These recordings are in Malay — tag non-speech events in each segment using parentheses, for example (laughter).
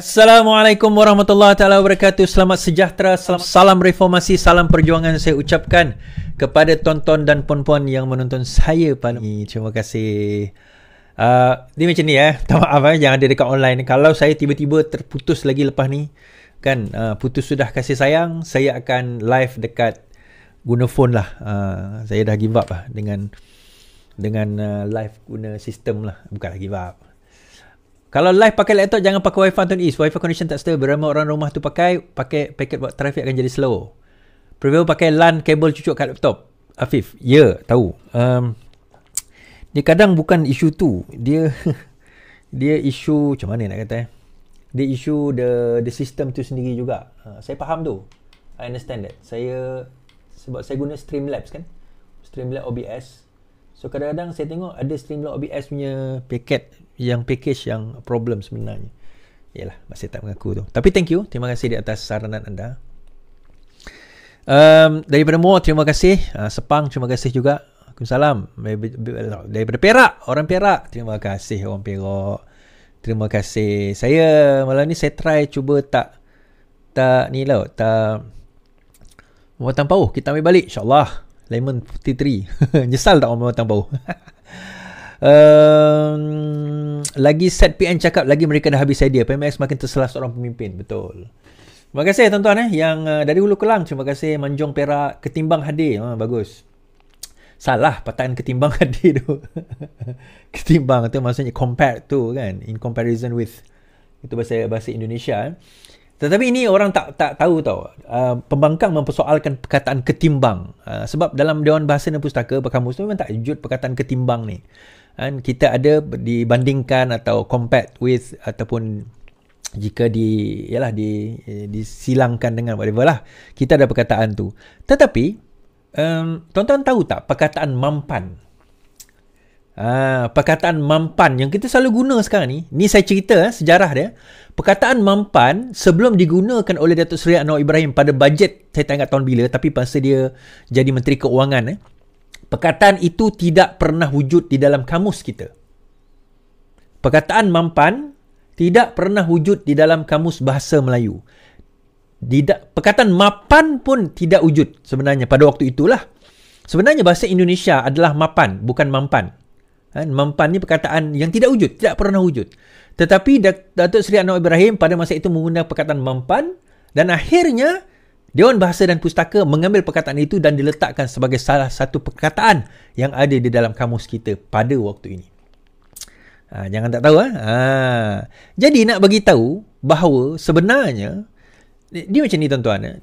Assalamualaikum warahmatullahi taala wabarakatuh. Selamat sejahtera, salam, salam reformasi, salam perjuangan saya ucapkan kepada tonton dan puan-puan yang menonton saya pada ini. Terima kasih. Uh, dia macam ni eh. Tak maaf eh yang ada dekat online. Kalau saya tiba-tiba terputus lagi lepas ni, kan uh, putus sudah kasih sayang, saya akan live dekat guna phone lah. Uh, saya dah give up lah dengan dengan uh, live guna sistem lah. Bukan lagi give up. Kalau live pakai laptop jangan pakai wifi tuan is. Wifi connection tak stable. Berapa orang rumah tu pakai pakai paket buat traffic akan jadi slow. Prevail pakai LAN kabel cucuk kat laptop. Afif, ya, yeah, tahu. Um, dia kadang bukan isu tu. Dia (laughs) dia isu macam mana nak kata eh? Dia isu the the system tu sendiri juga. Uh, saya faham tu. I understand that. Saya sebab saya guna Streamlabs kan. Streamlabs OBS. So kadang-kadang saya tengok ada Streamlabs OBS punya paket yang package yang problem sebenarnya. Yalah, masih tak mengaku tu. Tapi thank you. Terima kasih di atas saranan anda. Um, daripada Mo, terima kasih. Uh, Sepang, terima kasih juga. Salam Daripada Perak Orang Perak Terima kasih orang Perak Terima kasih Saya malam ni saya try cuba tak Tak ni lah Tak Muatan pauh Kita ambil balik InsyaAllah Lemon 43 (laughs) Nyesal tak orang muatan pauh (laughs) Ehm, lagi set PN cakap lagi mereka dah habis idea PMX makin terselah seorang pemimpin betul terima kasih tuan-tuan eh yang uh, dari Hulu Kelang terima kasih Manjong Perak Ketimbang Hadi. ha, ah, bagus salah patahan Ketimbang (laughs) Hadi tu Ketimbang tu maksudnya compare tu kan in comparison with itu bahasa bahasa Indonesia eh tetapi ini orang tak tak tahu tau. Uh, pembangkang mempersoalkan perkataan ketimbang. Uh, sebab dalam Dewan Bahasa dan Pustaka berkamus tu memang tak jujur perkataan ketimbang ni kan kita ada dibandingkan atau compared with ataupun jika di ialah di eh, disilangkan dengan whatever lah kita ada perkataan tu tetapi um, tuan-tuan tahu tak perkataan mampan ah perkataan mampan yang kita selalu guna sekarang ni ni saya cerita eh, sejarah dia perkataan mampan sebelum digunakan oleh Datuk Seri Anwar Ibrahim pada bajet saya tak ingat tahun bila tapi masa dia jadi menteri keuangan eh Perkataan itu tidak pernah wujud di dalam kamus kita. Perkataan mampan tidak pernah wujud di dalam kamus bahasa Melayu. Tidak, perkataan mapan pun tidak wujud sebenarnya pada waktu itulah. Sebenarnya bahasa Indonesia adalah mapan, bukan mampan. Ha, mampan ni perkataan yang tidak wujud, tidak pernah wujud. Tetapi Datuk Seri Anwar Ibrahim pada masa itu menggunakan perkataan mampan dan akhirnya Dewan Bahasa dan Pustaka mengambil perkataan itu dan diletakkan sebagai salah satu perkataan yang ada di dalam kamus kita pada waktu ini. Ha, jangan tak tahu Ha? Ha. Jadi nak bagi tahu bahawa sebenarnya dia macam ni tuan-tuan. Eh?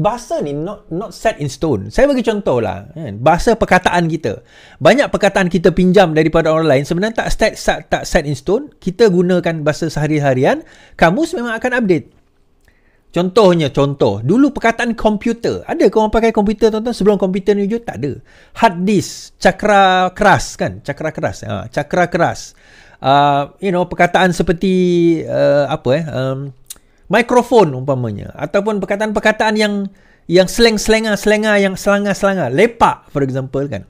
bahasa ni not not set in stone. Saya bagi contoh lah. Kan? Bahasa perkataan kita. Banyak perkataan kita pinjam daripada orang lain. Sebenarnya tak set, set, tak set in stone. Kita gunakan bahasa sehari-harian. Kamus memang akan update. Contohnya, contoh. Dulu perkataan komputer. Ada ke pakai komputer tuan-tuan sebelum komputer ni Tak ada. Hard disk. Cakra keras kan? Cakra keras. Ha, cakra keras. Uh, you know, perkataan seperti uh, apa eh? Um, mikrofon umpamanya. Ataupun perkataan-perkataan yang yang seleng selengah, selengah yang selangar-selangar. Lepak, for example kan?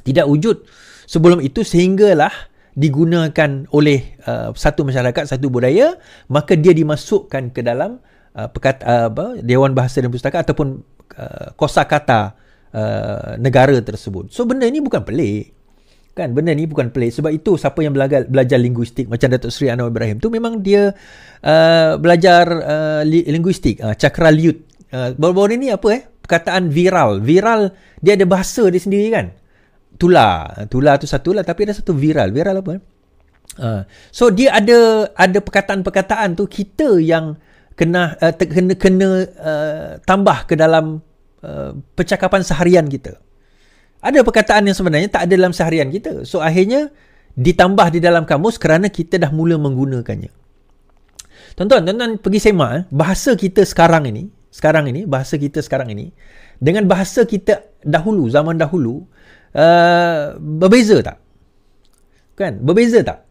Tidak wujud sebelum itu sehinggalah digunakan oleh uh, satu masyarakat, satu budaya, maka dia dimasukkan ke dalam Uh, pekat uh, apa Dewan Bahasa dan Pustaka ataupun uh, kosakata uh, negara tersebut. So benda ni bukan pelik. Kan benda ni bukan pelik. Sebab itu siapa yang belajar, belajar linguistik macam Datuk Seri Anwar Ibrahim tu memang dia uh, belajar uh, li- linguistik, uh, cakra liut. Uh, baru-baru ni apa eh? Perkataan viral. Viral dia ada bahasa dia sendiri kan? Tular. Tular tu satu lah tapi ada satu viral. Viral apa? Eh? Uh, so dia ada ada perkataan-perkataan tu kita yang kena uh, kena kena uh, tambah ke dalam uh, percakapan seharian kita. Ada perkataan yang sebenarnya tak ada dalam seharian kita. So akhirnya ditambah di dalam kamus kerana kita dah mula menggunakannya. Tonton, tonton pergi semak eh, bahasa kita sekarang ini, sekarang ini bahasa kita sekarang ini dengan bahasa kita dahulu zaman dahulu uh, berbeza tak? Kan? Berbeza tak?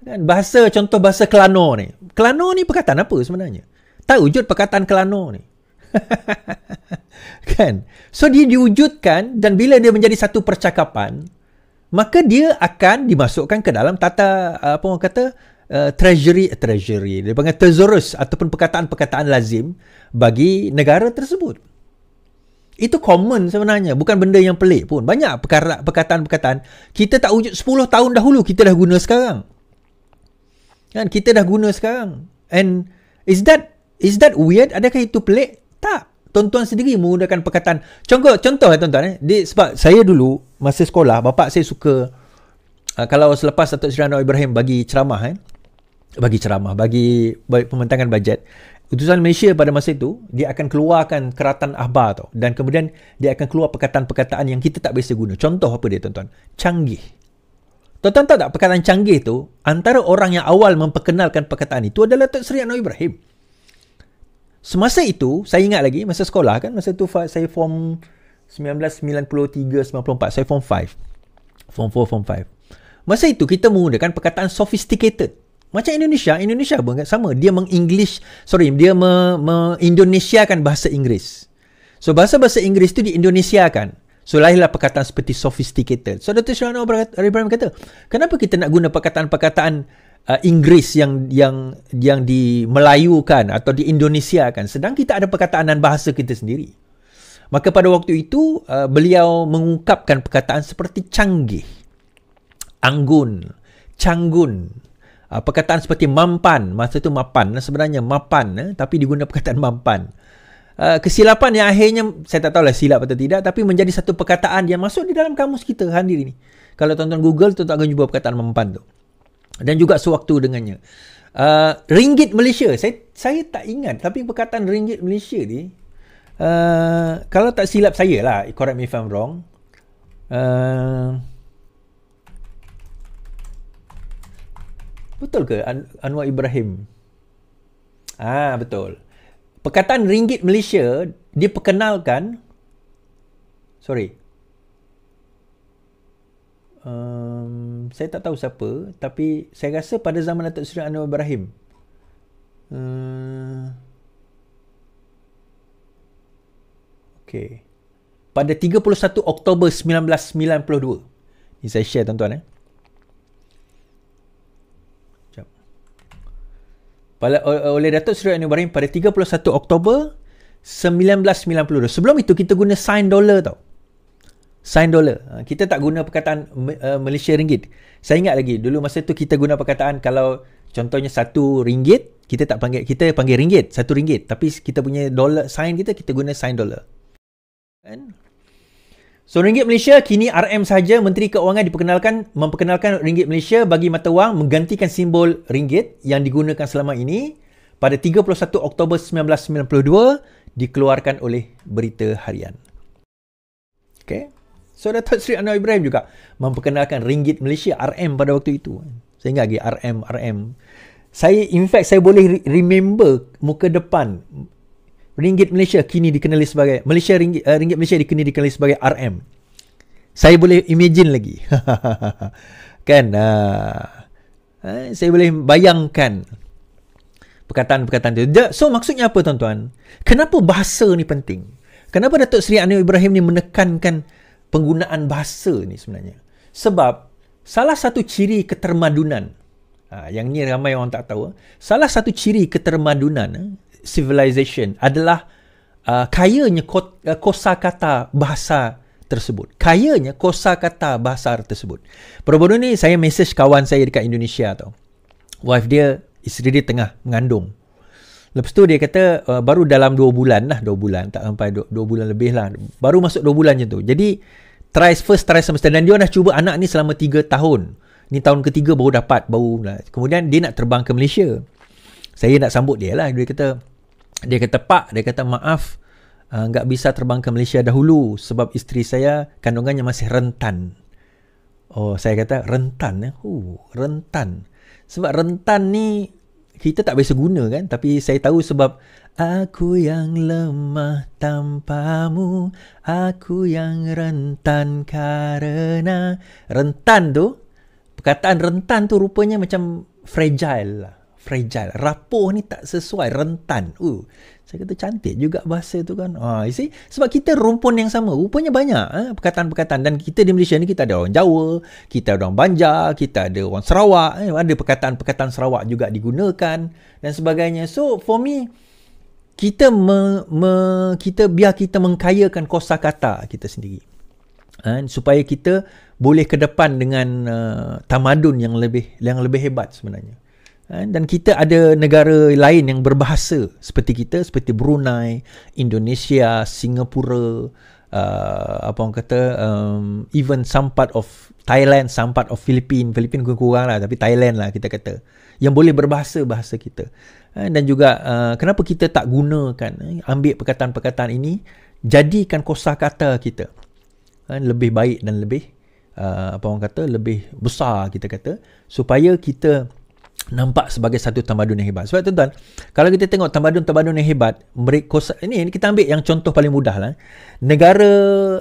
Kan? Bahasa contoh bahasa Kelano ni. Kelano ni perkataan apa sebenarnya? Tak wujud perkataan Kelano ni. (laughs) kan? So dia diwujudkan dan bila dia menjadi satu percakapan, maka dia akan dimasukkan ke dalam tata apa orang kata uh, treasury eh, treasury dia panggil thesaurus ataupun perkataan-perkataan lazim bagi negara tersebut itu common sebenarnya bukan benda yang pelik pun banyak perkara perkataan-perkataan kita tak wujud 10 tahun dahulu kita dah guna sekarang Kan kita dah guna sekarang. And is that is that weird? Adakah itu pelik? Tak. Tuan-tuan sendiri menggunakan perkataan. Contoh contoh eh tuan-tuan eh. Di, sebab saya dulu masa sekolah bapak saya suka uh, kalau selepas Datuk Seri Anwar Ibrahim bagi ceramah eh bagi ceramah, bagi, pembentangan pementangan bajet. Utusan Malaysia pada masa itu, dia akan keluarkan keratan ahbar tu. Dan kemudian, dia akan keluar perkataan-perkataan yang kita tak biasa guna. Contoh apa dia, tuan-tuan? Canggih. Tuan-tuan tahu tak perkataan canggih tu antara orang yang awal memperkenalkan perkataan itu adalah Tok Sri Anwar Ibrahim. Semasa itu, saya ingat lagi masa sekolah kan, masa tu saya form 1993-94, saya form 5. Form 4, form 5. Masa itu kita menggunakan perkataan sophisticated. Macam Indonesia, Indonesia pun kan sama. Dia meng-English, sorry, dia me-Indonesiakan bahasa Inggeris. So bahasa-bahasa Inggeris tu di-Indonesiakan. So lahirlah perkataan seperti sophisticated. So Dr. Shana Ibrahim kata, kenapa kita nak guna perkataan-perkataan uh, Inggeris yang yang yang di Melayu kan atau di Indonesia kan sedang kita ada perkataan dan bahasa kita sendiri. Maka pada waktu itu uh, beliau mengungkapkan perkataan seperti canggih, anggun, canggun, uh, perkataan seperti mampan, masa itu mapan, sebenarnya mapan, eh, tapi diguna perkataan mampan. Eh, kesilapan yang akhirnya saya tak tahulah silap atau tidak tapi menjadi satu perkataan yang masuk di dalam kamus kita sendiri ni. Kalau tonton Google tu tuan akan jumpa perkataan mempan tu. Dan juga sewaktu dengannya. Uh, ringgit Malaysia. Saya saya tak ingat tapi perkataan ringgit Malaysia ni uh, kalau tak silap saya lah correct me if I'm wrong. Uh, betul ke An- Anwar Ibrahim? Ah betul. Perkataan ringgit Malaysia diperkenalkan sorry. Um, saya tak tahu siapa tapi saya rasa pada zaman Datuk Seri Anwar Ibrahim. Uh, okay. Pada 31 Oktober 1992. Ini saya share tuan-tuan eh. pada, oleh Datuk Seri Anwar Ibrahim pada 31 Oktober 1992. Sebelum itu kita guna sign dollar tau. Sign dollar. Ha, kita tak guna perkataan uh, Malaysia ringgit. Saya ingat lagi dulu masa tu kita guna perkataan kalau contohnya satu ringgit kita tak panggil kita panggil ringgit satu ringgit tapi kita punya dollar sign kita kita guna sign dollar. And So ringgit Malaysia kini RM sahaja Menteri Keuangan diperkenalkan memperkenalkan ringgit Malaysia bagi mata wang menggantikan simbol ringgit yang digunakan selama ini pada 31 Oktober 1992 dikeluarkan oleh Berita Harian. Okay. So Datuk Seri Anwar Ibrahim juga memperkenalkan ringgit Malaysia RM pada waktu itu. sehingga lagi RM, RM. Saya, in fact, saya boleh remember muka depan ringgit Malaysia kini dikenali sebagai Malaysia ringgit, uh, ringgit Malaysia kini dikenali sebagai RM. Saya boleh imagine lagi. (laughs) kan uh, saya boleh bayangkan perkataan-perkataan itu. So maksudnya apa tuan-tuan? Kenapa bahasa ni penting? Kenapa Datuk Seri Anwar Ibrahim ni menekankan penggunaan bahasa ni sebenarnya? Sebab salah satu ciri ketermadunan Ha, yang ni ramai orang tak tahu. Ah, salah satu ciri ketermadunan civilization adalah uh, kayanya ko- uh, kosa kata bahasa tersebut. Kayanya kosa kata bahasa tersebut. Perbunuh ini saya message kawan saya dekat Indonesia tau. Wife dia, isteri dia tengah mengandung. Lepas tu dia kata uh, baru dalam 2 bulan lah, 2 bulan. Tak sampai 2 bulan lebih lah. Baru masuk 2 bulan je tu. Jadi, try first, try semester. Dan dia dah cuba anak ni selama 3 tahun. Ni tahun ketiga baru dapat, baru lah. Kemudian dia nak terbang ke Malaysia saya nak sambut dia lah dia kata dia kata pak dia kata maaf ah, enggak bisa terbang ke Malaysia dahulu sebab isteri saya kandungannya masih rentan oh saya kata rentan ya uh, rentan sebab rentan ni kita tak biasa guna kan tapi saya tahu sebab aku yang lemah tanpamu aku yang rentan karena rentan tu perkataan rentan tu rupanya macam fragile lah fragile. Rapuh ni tak sesuai, rentan. Uh, saya kata cantik juga bahasa tu kan. Ah, you see? Sebab kita rumpun yang sama. Rupanya banyak eh, perkataan-perkataan. Dan kita di Malaysia ni, kita ada orang Jawa, kita ada orang Banjar, kita ada orang Sarawak. Eh, ada perkataan-perkataan Sarawak juga digunakan dan sebagainya. So, for me, kita me, me, kita biar kita mengkayakan kosa kata kita sendiri. Eh, supaya kita boleh ke depan dengan uh, tamadun yang lebih yang lebih hebat sebenarnya. Eh, dan kita ada negara lain yang berbahasa seperti kita seperti Brunei, Indonesia, Singapura, uh, apa orang kata um, even some part of Thailand, some part of Philippines, Philippines kurang lah tapi Thailand lah kita kata yang boleh berbahasa bahasa kita. Eh, dan juga uh, kenapa kita tak gunakan eh, ambil perkataan-perkataan ini jadikan kosakata kita. lebih baik dan lebih uh, apa orang kata lebih besar kita kata supaya kita nampak sebagai satu tamadun yang hebat. Sebab tuan-tuan, kalau kita tengok tamadun-tamadun yang hebat, mereka ini kita ambil yang contoh paling mudah lah. Eh. Negara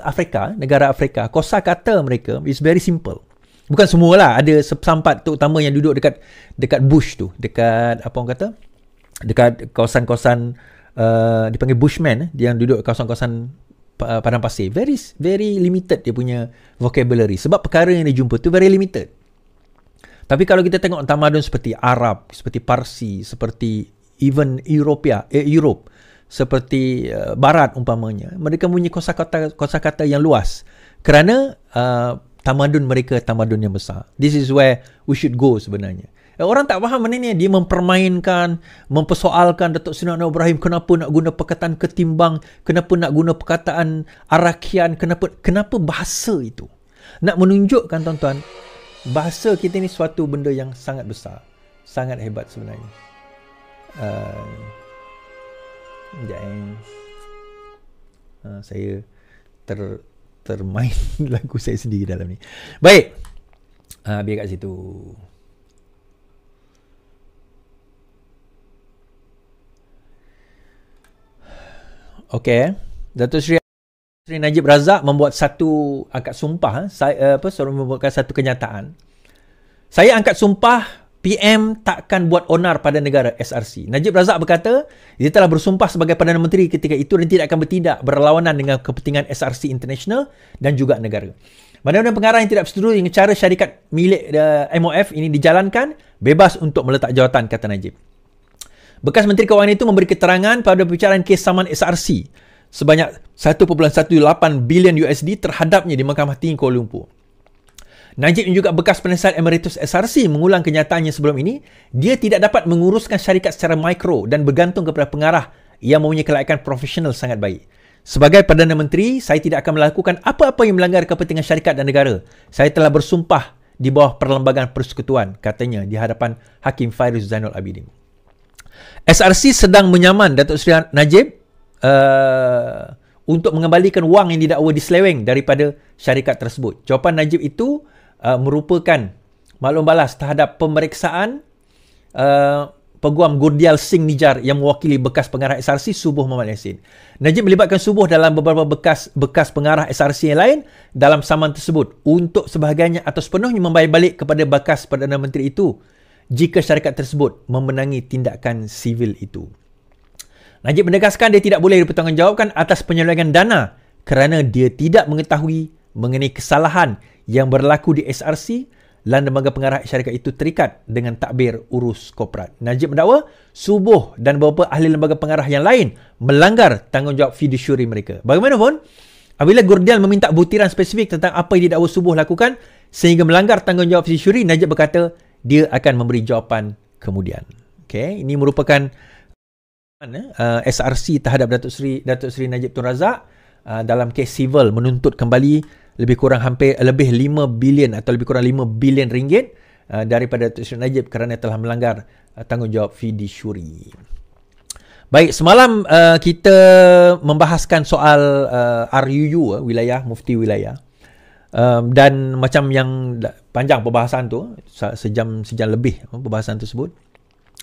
Afrika, negara Afrika, kosa kata mereka is very simple. Bukan semua lah, ada sempat terutama yang duduk dekat dekat bush tu, dekat apa orang kata? Dekat kawasan-kawasan uh, dipanggil bushman dia eh, yang duduk kawasan-kawasan padang pasir. Very very limited dia punya vocabulary sebab perkara yang dia jumpa tu very limited. Tapi kalau kita tengok tamadun seperti Arab, seperti Parsi, seperti even Eropia, eh, Europe, seperti uh, Barat umpamanya, mereka punya kosakata kosakata yang luas. Kerana uh, tamadun mereka tamadun yang besar. This is where we should go sebenarnya. Eh, orang tak faham mana ni dia mempermainkan, mempersoalkan Datuk Seri Anwar Ibrahim kenapa nak guna perkataan ketimbang, kenapa nak guna perkataan arakian, kenapa kenapa bahasa itu. Nak menunjukkan tuan-tuan, bahasa kita ni suatu benda yang sangat besar sangat hebat sebenarnya uh, sekejap eh. uh, saya ter termain (laughs) lagu saya sendiri dalam ni baik uh, ah, biar kat situ Okay, eh. Datuk Sri Seri Najib Razak membuat satu angkat sumpah eh. saya eh, apa suruh membuatkan satu kenyataan. Saya angkat sumpah PM takkan buat onar pada negara SRC. Najib Razak berkata, dia telah bersumpah sebagai Perdana Menteri ketika itu dan tidak akan bertindak berlawanan dengan kepentingan SRC International dan juga negara. Mana-mana pengarah yang tidak setuju dengan cara syarikat milik uh, eh, MOF ini dijalankan, bebas untuk meletak jawatan, kata Najib. Bekas Menteri kewangan itu memberi keterangan pada perbicaraan kes saman SRC sebanyak 1.18 bilion USD terhadapnya di Mahkamah Tinggi Kuala Lumpur. Najib yang juga bekas penasihat Emeritus SRC mengulang kenyataannya sebelum ini, dia tidak dapat menguruskan syarikat secara mikro dan bergantung kepada pengarah yang mempunyai kelayakan profesional sangat baik. Sebagai Perdana Menteri, saya tidak akan melakukan apa-apa yang melanggar kepentingan syarikat dan negara. Saya telah bersumpah di bawah Perlembagaan Persekutuan, katanya di hadapan Hakim Fairuz Zainal Abidin. SRC sedang menyaman Datuk Seri Najib uh, untuk mengembalikan wang yang didakwa disleweng daripada syarikat tersebut. Jawapan Najib itu uh, merupakan maklum balas terhadap pemeriksaan uh, peguam Gurdial Singh Nijar yang mewakili bekas pengarah SRC Subuh Muhammad Yassin. Najib melibatkan Subuh dalam beberapa bekas bekas pengarah SRC yang lain dalam saman tersebut untuk sebahagiannya atau sepenuhnya membayar balik kepada bekas Perdana Menteri itu jika syarikat tersebut memenangi tindakan sivil itu. Najib menegaskan dia tidak boleh dipertanggungjawabkan atas penyelewengan dana kerana dia tidak mengetahui mengenai kesalahan yang berlaku di SRC dan lembaga pengarah syarikat itu terikat dengan takbir urus korporat. Najib mendakwa Subuh dan beberapa ahli lembaga pengarah yang lain melanggar tanggungjawab fiduciary mereka. Bagaimanapun, apabila Gurdial meminta butiran spesifik tentang apa yang didakwa Subuh lakukan sehingga melanggar tanggungjawab fiduciary, Najib berkata dia akan memberi jawapan kemudian. Okay, ini merupakan mana uh, eh, SRC terhadap Datuk Seri Datuk Seri Najib Tun Razak uh, dalam kes civil menuntut kembali lebih kurang hampir lebih 5 bilion atau lebih kurang 5 bilion ringgit uh, daripada Datuk Seri Najib kerana telah melanggar uh, tanggungjawab fidisyuri. Baik, semalam uh, kita membahaskan soal uh, RUU uh, wilayah mufti wilayah. Um, dan macam yang panjang perbahasan tu sejam sejam lebih perbahasan tersebut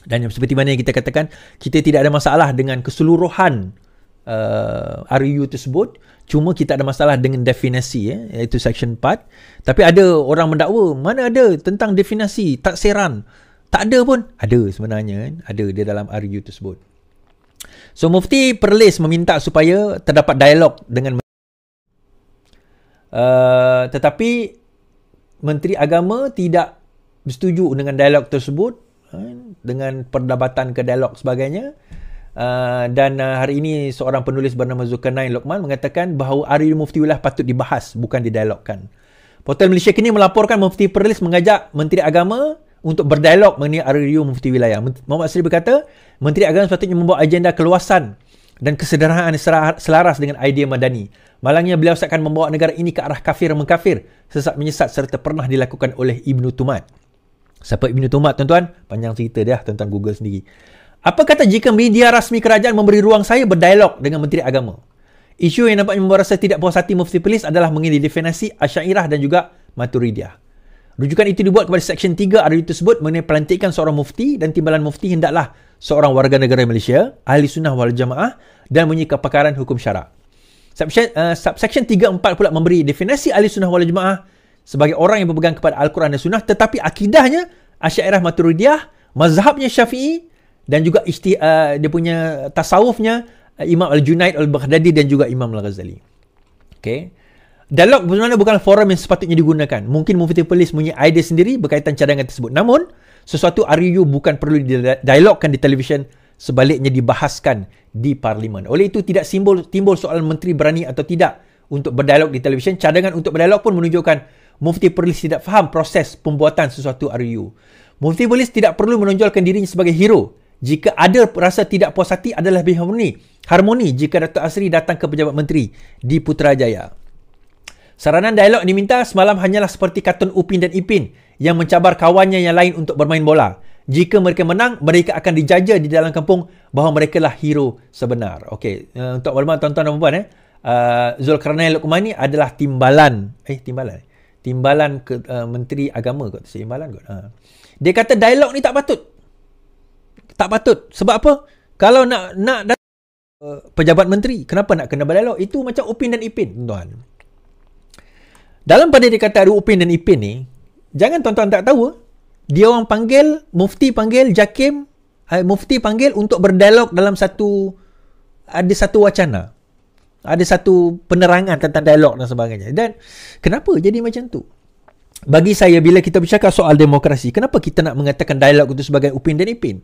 dan seperti mana yang kita katakan kita tidak ada masalah dengan keseluruhan uh, RU tersebut cuma kita ada masalah dengan definisi ya eh, iaitu section 4 tapi ada orang mendakwa mana ada tentang definisi taksiran tak ada pun ada sebenarnya eh, ada dia dalam RU tersebut so mufti perlis meminta supaya terdapat dialog dengan uh, tetapi menteri agama tidak bersetuju dengan dialog tersebut Eh, dengan perdebatan ke dialog sebagainya uh, dan uh, hari ini seorang penulis bernama Zulkarnain Lokman mengatakan bahawa Ari wilayah patut dibahas bukan didialogkan Portal Malaysia kini melaporkan Mufti Perlis mengajak Menteri Agama untuk berdialog mengenai RRU Mufti Wilayah. Muhammad Sri berkata, Menteri Agama sepatutnya membawa agenda keluasan dan kesederhanaan selaras dengan idea madani. Malangnya beliau seakan membawa negara ini ke arah kafir mengkafir, sesat menyesat serta pernah dilakukan oleh Ibnu Tumat. Siapa Ibn Tumat tuan-tuan? Panjang cerita dia lah tentang Google sendiri. Apa kata jika media rasmi kerajaan memberi ruang saya berdialog dengan Menteri Agama? Isu yang nampaknya membuat saya tidak puas hati Mufti Pelis adalah mengenai definasi Asyairah dan juga Maturidiyah. Rujukan itu dibuat kepada Seksyen 3 RU tersebut mengenai pelantikan seorang mufti dan timbalan mufti hendaklah seorang warga negara Malaysia, ahli sunnah wal jamaah dan mempunyai kepakaran hukum syarak. Eh, subseksyen uh, 3.4 pula memberi definasi ahli sunnah wal jamaah sebagai orang yang berpegang kepada Al-Quran dan Sunnah tetapi akidahnya Asyairah Maturidiyah, mazhabnya Syafi'i dan juga isti, uh, dia punya tasawufnya uh, Imam Al-Junaid Al-Baghdadi dan juga Imam Al-Ghazali. Okay. Dialog sebenarnya bukan forum yang sepatutnya digunakan. Mungkin Mufti Polis punya idea sendiri berkaitan cadangan tersebut. Namun, sesuatu RU bukan perlu dialogkan di televisyen sebaliknya dibahaskan di parlimen. Oleh itu, tidak simbol, timbul soalan menteri berani atau tidak untuk berdialog di televisyen. Cadangan untuk berdialog pun menunjukkan Mufti Perlis tidak faham proses pembuatan sesuatu RU. Mufti Perlis tidak perlu menonjolkan dirinya sebagai hero. Jika ada rasa tidak puas hati adalah lebih harmoni. Harmoni jika Dato' Asri datang ke pejabat menteri di Putrajaya. Saranan dialog diminta semalam hanyalah seperti kartun Upin dan Ipin yang mencabar kawannya yang lain untuk bermain bola. Jika mereka menang, mereka akan dijaja di dalam kampung bahawa mereka lah hero sebenar. Okey, eh, untuk maklumat tuan-tuan dan puan eh, uh, Zulkarnain Lukman adalah timbalan. Eh, timbalan timbalan ke, uh, menteri agama kot timbalan kot uh. dia kata dialog ni tak patut tak patut sebab apa kalau nak nak datang, uh, pejabat menteri kenapa nak kena berdialog itu macam Upin dan Ipin tuan dalam pada dia kata ada Upin dan Ipin ni jangan tuan-tuan tak tahu dia orang panggil mufti panggil Jakim uh, mufti panggil untuk berdialog dalam satu ada satu wacana ada satu penerangan tentang dialog dan sebagainya. Dan kenapa jadi macam tu? Bagi saya bila kita bercakap soal demokrasi, kenapa kita nak mengatakan dialog itu sebagai upin dan ipin?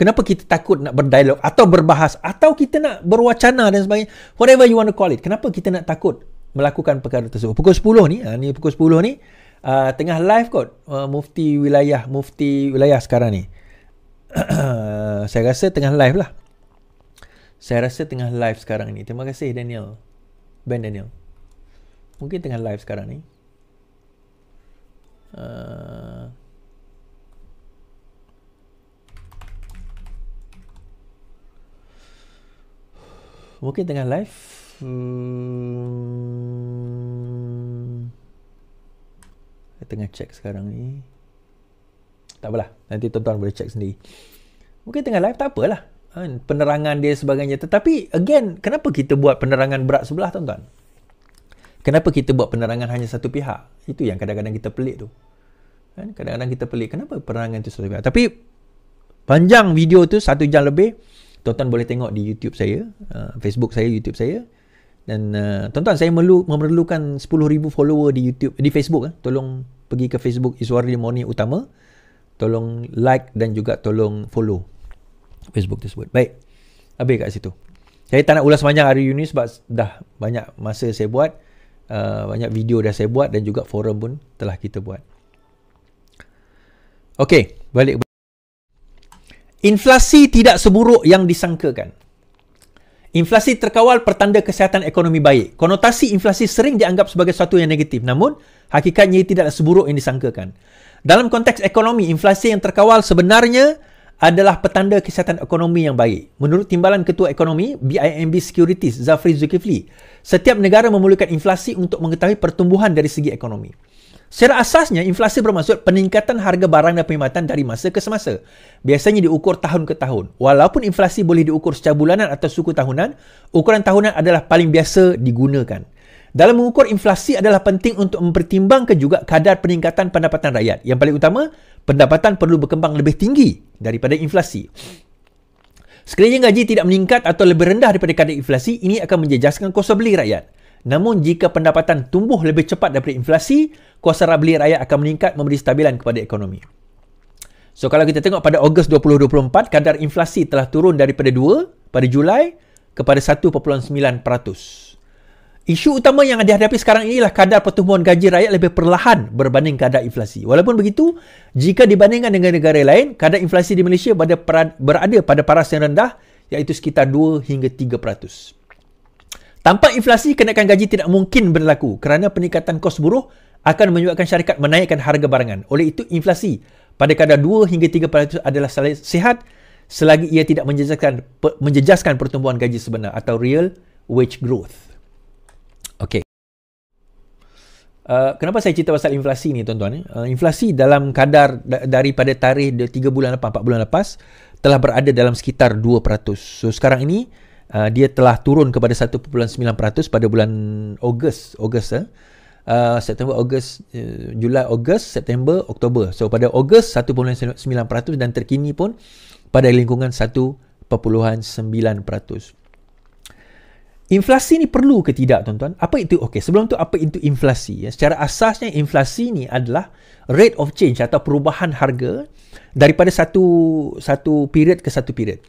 Kenapa kita takut nak berdialog atau berbahas atau kita nak berwacana dan sebagainya? Whatever you want to call it. Kenapa kita nak takut melakukan perkara tersebut? Pukul 10 ni, ha, ni pukul 10 ni uh, tengah live kot uh, mufti wilayah, mufti wilayah sekarang ni. (clears throat) Ah, saya rasa tengah live lah. Saya rasa tengah live sekarang ni. Terima kasih Daniel. Ben Daniel. Mungkin tengah live sekarang ni. Uh, mungkin tengah live. Hmm, saya tengah check sekarang ni. Tak apalah. Nanti tuan-tuan boleh check sendiri. Mungkin tengah live tak apalah kan, penerangan dia sebagainya. Tetapi again, kenapa kita buat penerangan berat sebelah tuan-tuan? Kenapa kita buat penerangan hanya satu pihak? Itu yang kadang-kadang kita pelik tu. Kan? Kadang-kadang kita pelik. Kenapa penerangan tu satu pihak? Tapi panjang video tu satu jam lebih. Tuan-tuan boleh tengok di YouTube saya. Uh, Facebook saya, YouTube saya. Dan uh, tuan-tuan saya melu- memerlukan 10,000 follower di YouTube, di Facebook. Eh. Tolong pergi ke Facebook Iswari Morning Utama. Tolong like dan juga tolong follow. Facebook tersebut. Baik. Habis kat situ. Saya tak nak ulas banyak hari ini sebab dah banyak masa saya buat. Uh, banyak video dah saya buat dan juga forum pun telah kita buat. Okey, balik. Inflasi tidak seburuk yang disangkakan. Inflasi terkawal pertanda kesihatan ekonomi baik. Konotasi inflasi sering dianggap sebagai sesuatu yang negatif. Namun, hakikatnya tidak seburuk yang disangkakan. Dalam konteks ekonomi, inflasi yang terkawal sebenarnya adalah petanda kesihatan ekonomi yang baik. Menurut timbalan ketua ekonomi BIMB Securities Zafri Zulkifli, setiap negara memerlukan inflasi untuk mengetahui pertumbuhan dari segi ekonomi. Secara asasnya, inflasi bermaksud peningkatan harga barang dan perkhidmatan dari masa ke semasa. Biasanya diukur tahun ke tahun. Walaupun inflasi boleh diukur secara bulanan atau suku tahunan, ukuran tahunan adalah paling biasa digunakan. Dalam mengukur inflasi adalah penting untuk mempertimbangkan juga kadar peningkatan pendapatan rakyat. Yang paling utama, pendapatan perlu berkembang lebih tinggi daripada inflasi. Sekiranya gaji tidak meningkat atau lebih rendah daripada kadar inflasi, ini akan menjejaskan kuasa beli rakyat. Namun jika pendapatan tumbuh lebih cepat daripada inflasi, kuasa beli rakyat akan meningkat memberi stabilan kepada ekonomi. So kalau kita tengok pada Ogos 2024, kadar inflasi telah turun daripada 2 pada Julai kepada 1.9%. Isu utama yang dihadapi sekarang inilah kadar pertumbuhan gaji rakyat lebih perlahan berbanding kadar inflasi. Walaupun begitu, jika dibandingkan dengan negara lain, kadar inflasi di Malaysia berada, pada paras yang rendah iaitu sekitar 2 hingga 3%. Tanpa inflasi, kenaikan gaji tidak mungkin berlaku kerana peningkatan kos buruh akan menyebabkan syarikat menaikkan harga barangan. Oleh itu, inflasi pada kadar 2 hingga 3% adalah sihat selagi ia tidak menjejaskan, menjejaskan pertumbuhan gaji sebenar atau real wage growth. Uh, kenapa saya cerita pasal inflasi ni tuan-tuan eh? uh, inflasi dalam kadar daripada tarikh 3 bulan lepas 4 bulan lepas telah berada dalam sekitar 2% so sekarang ini uh, dia telah turun kepada 1.9% pada bulan Ogos Ogos eh? Uh, September, Ogos, uh, Julai, Ogos, September, Oktober. So pada Ogos 1.9% dan terkini pun pada lingkungan 1.9%. Inflasi ni perlu ke tidak tuan-tuan? Apa itu? Okey, sebelum tu apa itu inflasi? Ya, secara asasnya inflasi ni adalah rate of change atau perubahan harga daripada satu satu period ke satu period.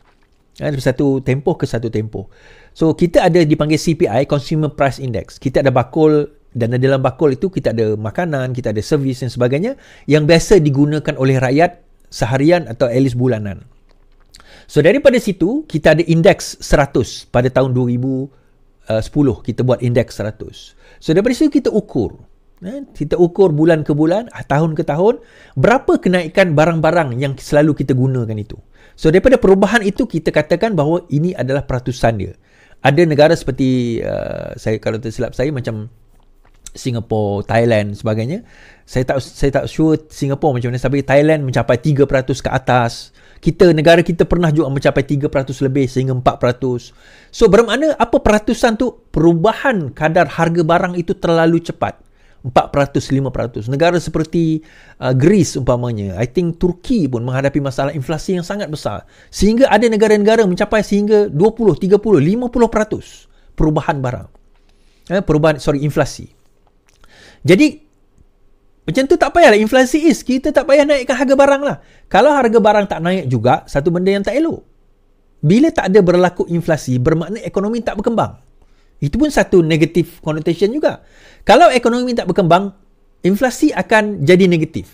Ya, dari satu tempoh ke satu tempoh. So kita ada dipanggil CPI, Consumer Price Index. Kita ada bakul dan dalam bakul itu kita ada makanan, kita ada servis dan sebagainya yang biasa digunakan oleh rakyat seharian atau at least bulanan. So daripada situ kita ada indeks 100 pada tahun 2000 10 uh, kita buat indeks 100 so daripada situ kita ukur eh, kita ukur bulan ke bulan ah, tahun ke tahun berapa kenaikan barang-barang yang selalu kita gunakan itu so daripada perubahan itu kita katakan bahawa ini adalah peratusan dia ada negara seperti uh, saya kalau tersilap saya macam Singapore, Thailand sebagainya. Saya tak saya tak sure Singapore macam mana tapi Thailand mencapai 3% ke atas. Uh, kita negara kita pernah juga mencapai 3% lebih sehingga 4%. So bermakna apa peratusan tu perubahan kadar harga barang itu terlalu cepat. 4% 5%. Negara seperti uh, Greece umpamanya, I think Turki pun menghadapi masalah inflasi yang sangat besar sehingga ada negara-negara mencapai sehingga 20, 30, 50% perubahan barang. Eh, perubahan sorry inflasi. Jadi macam tu tak payahlah inflasi is. Kita tak payah naikkan harga barang lah. Kalau harga barang tak naik juga, satu benda yang tak elok. Bila tak ada berlaku inflasi, bermakna ekonomi tak berkembang. Itu pun satu negatif connotation juga. Kalau ekonomi tak berkembang, inflasi akan jadi negatif.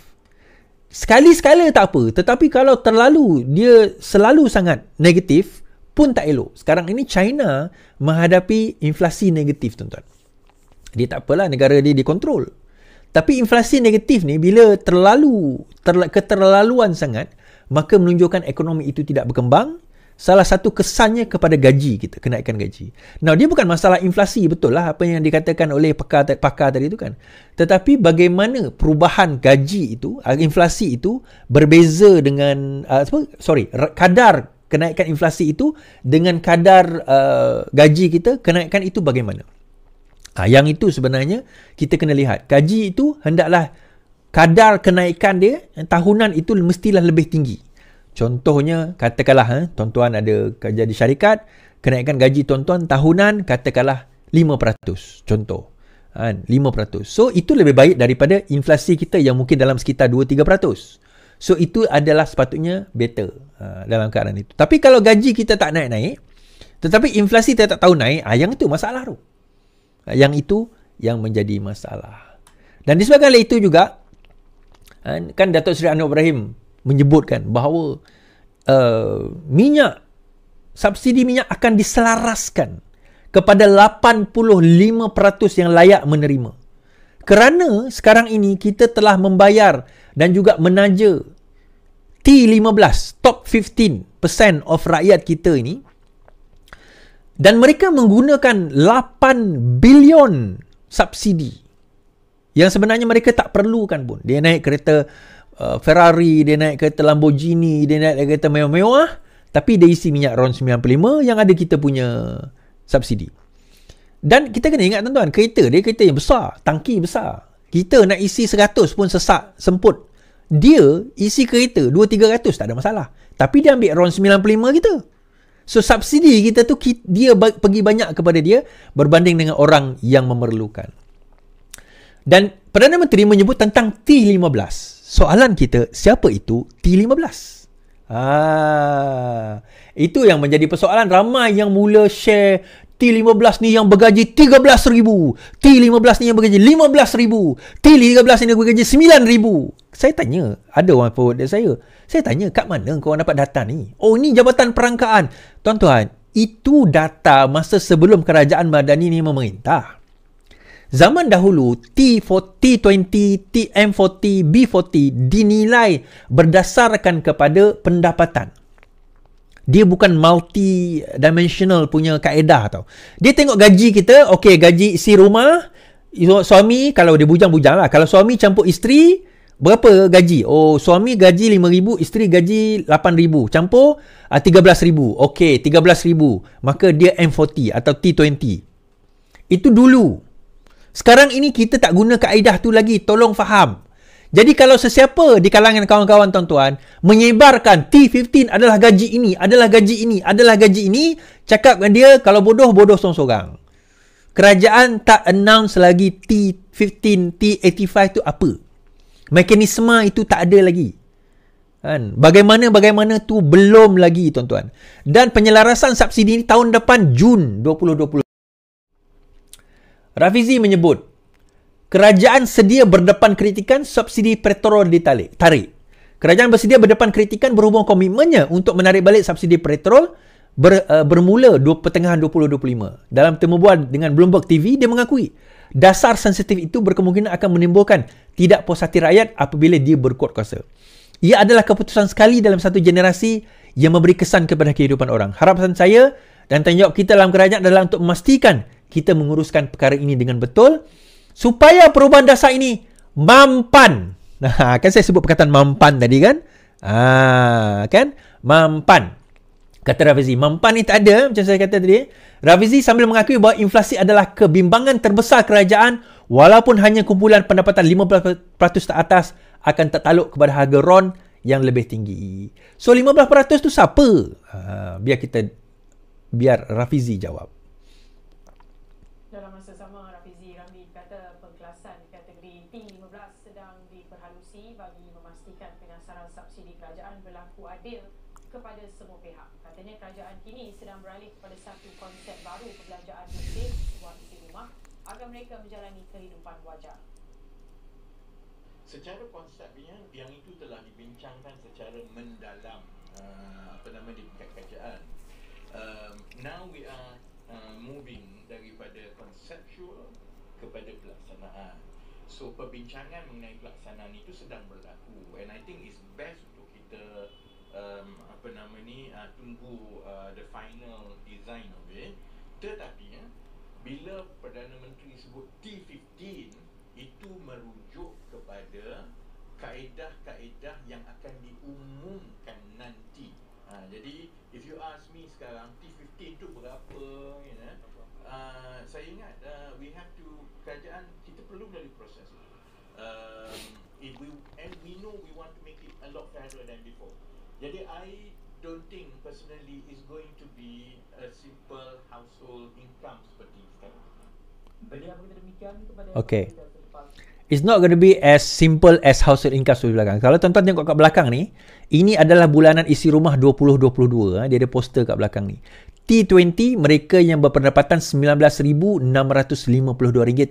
Sekali-sekala tak apa. Tetapi kalau terlalu, dia selalu sangat negatif, pun tak elok. Sekarang ini China menghadapi inflasi negatif, tuan-tuan. Dia tak apalah, negara dia dikontrol. Tapi inflasi negatif ni bila terlalu ter, keterlaluan sangat maka menunjukkan ekonomi itu tidak berkembang salah satu kesannya kepada gaji kita kenaikan gaji. Now dia bukan masalah inflasi betul lah apa yang dikatakan oleh pakar-pakar tadi itu kan. Tetapi bagaimana perubahan gaji itu ah, inflasi itu berbeza dengan uh, sorry kadar kenaikan inflasi itu dengan kadar uh, gaji kita kenaikan itu bagaimana? Ha, yang itu sebenarnya kita kena lihat. Gaji itu hendaklah kadar kenaikan dia eh, tahunan itu mestilah lebih tinggi. Contohnya katakanlah ha, tuan-tuan ada kerja di syarikat, kenaikan gaji tuan-tuan tahunan katakanlah 5%. Contoh. Ha, 5%. So itu lebih baik daripada inflasi kita yang mungkin dalam sekitar 2-3%. So itu adalah sepatutnya better ha, dalam keadaan itu. Tapi kalau gaji kita tak naik-naik, tetapi inflasi kita tak tahu naik, ha, itu masalah tu. Yang itu yang menjadi masalah. Dan disebabkan oleh itu juga, eh, kan Datuk Seri Anwar Ibrahim menyebutkan bahawa uh, minyak, subsidi minyak akan diselaraskan kepada 85% yang layak menerima. Kerana sekarang ini kita telah membayar dan juga menaja T15, top 15% of rakyat kita ini, dan mereka menggunakan 8 bilion subsidi yang sebenarnya mereka tak perlukan pun dia naik kereta uh, Ferrari dia naik kereta Lamborghini dia naik kereta mewah-mewah tapi dia isi minyak RON 95 yang ada kita punya subsidi dan kita kena ingat tuan-tuan kereta dia kereta yang besar tangki besar kita nak isi 100 pun sesak semput dia isi kereta 2-300 tak ada masalah tapi dia ambil RON 95 kita So subsidi kita tu dia pergi banyak kepada dia berbanding dengan orang yang memerlukan. Dan Perdana Menteri menyebut tentang T15. Soalan kita, siapa itu T15? Ah, itu yang menjadi persoalan ramai yang mula share T15 ni yang bergaji 13,000 T15 ni yang bergaji 15,000 T13 ni yang bergaji 9,000 Saya tanya Ada orang forward dari saya Saya tanya kat mana korang dapat data ni Oh ni jabatan perangkaan Tuan-tuan Itu data masa sebelum kerajaan Madani ni memerintah Zaman dahulu T40, T20, TM40, B40 Dinilai berdasarkan kepada pendapatan dia bukan multi dimensional punya kaedah tau. Dia tengok gaji kita, okey gaji si rumah, suami kalau dia bujang-bujang lah. Kalau suami campur isteri, berapa gaji? Oh, suami gaji RM5,000, isteri gaji RM8,000. Campur RM13,000. Uh, ah, okey, RM13,000. Maka dia M40 atau T20. Itu dulu. Sekarang ini kita tak guna kaedah tu lagi. Tolong faham. Jadi kalau sesiapa di kalangan kawan-kawan tuan-tuan menyebarkan T15 adalah gaji ini, adalah gaji ini, adalah gaji ini, cakap dengan dia kalau bodoh bodoh sorang-sorang. Kerajaan tak announce lagi T15, T85 tu apa? Mekanisme itu tak ada lagi. Kan? Bagaimana bagaimana tu belum lagi tuan-tuan. Dan penyelarasan subsidi ini tahun depan Jun 2020. Rafizi menyebut Kerajaan sedia berdepan kritikan subsidi petrol ditarik. Tarik. Kerajaan bersedia berdepan kritikan berhubung komitmennya untuk menarik balik subsidi petrol ber, uh, bermula dua, pertengahan 2025. Dalam temubual dengan Bloomberg TV, dia mengakui dasar sensitif itu berkemungkinan akan menimbulkan tidak puas hati rakyat apabila dia berkuat kuasa. Ia adalah keputusan sekali dalam satu generasi yang memberi kesan kepada kehidupan orang. Harapan saya dan tanggungjawab kita dalam kerajaan adalah untuk memastikan kita menguruskan perkara ini dengan betul supaya perubahan dasar ini mampan. Nah, (laughs) ha, kan saya sebut perkataan mampan tadi kan? Ah, kan? Mampan. Kata Rafizi mampan ni tak ada macam saya kata tadi. Rafizi sambil mengakui bahawa inflasi adalah kebimbangan terbesar kerajaan walaupun hanya kumpulan pendapatan 15% tak atas akan tak taluk kepada harga RON yang lebih tinggi. So 15% tu siapa? Ha, biar kita biar Rafizi jawab. kepada pelaksanaan So perbincangan mengenai pelaksanaan itu sedang berlaku And I think it's best untuk kita um, Apa nama ni uh, Tunggu uh, the final design of it Tetapi ya, Bila Perdana Menteri sebut T15 Itu merujuk kepada Kaedah-kaedah yang akan diumumkan nanti ha, Jadi if you ask me sekarang T15 itu berapa you know, uh, Saya ingat uh, we have to kerajaan kita perlu melalui proses um, if we, and we know we want to make it a lot better than before jadi I don't think personally is going to be a simple household income seperti sekarang beliau berkata demikian kepada okay. It's not going to be as simple as household income di belakang. Kalau tuan-tuan tengok kat belakang ni, ini adalah bulanan isi rumah 2022. Eh. Dia ada poster kat belakang ni. T20 mereka yang berpendapatan RM19,652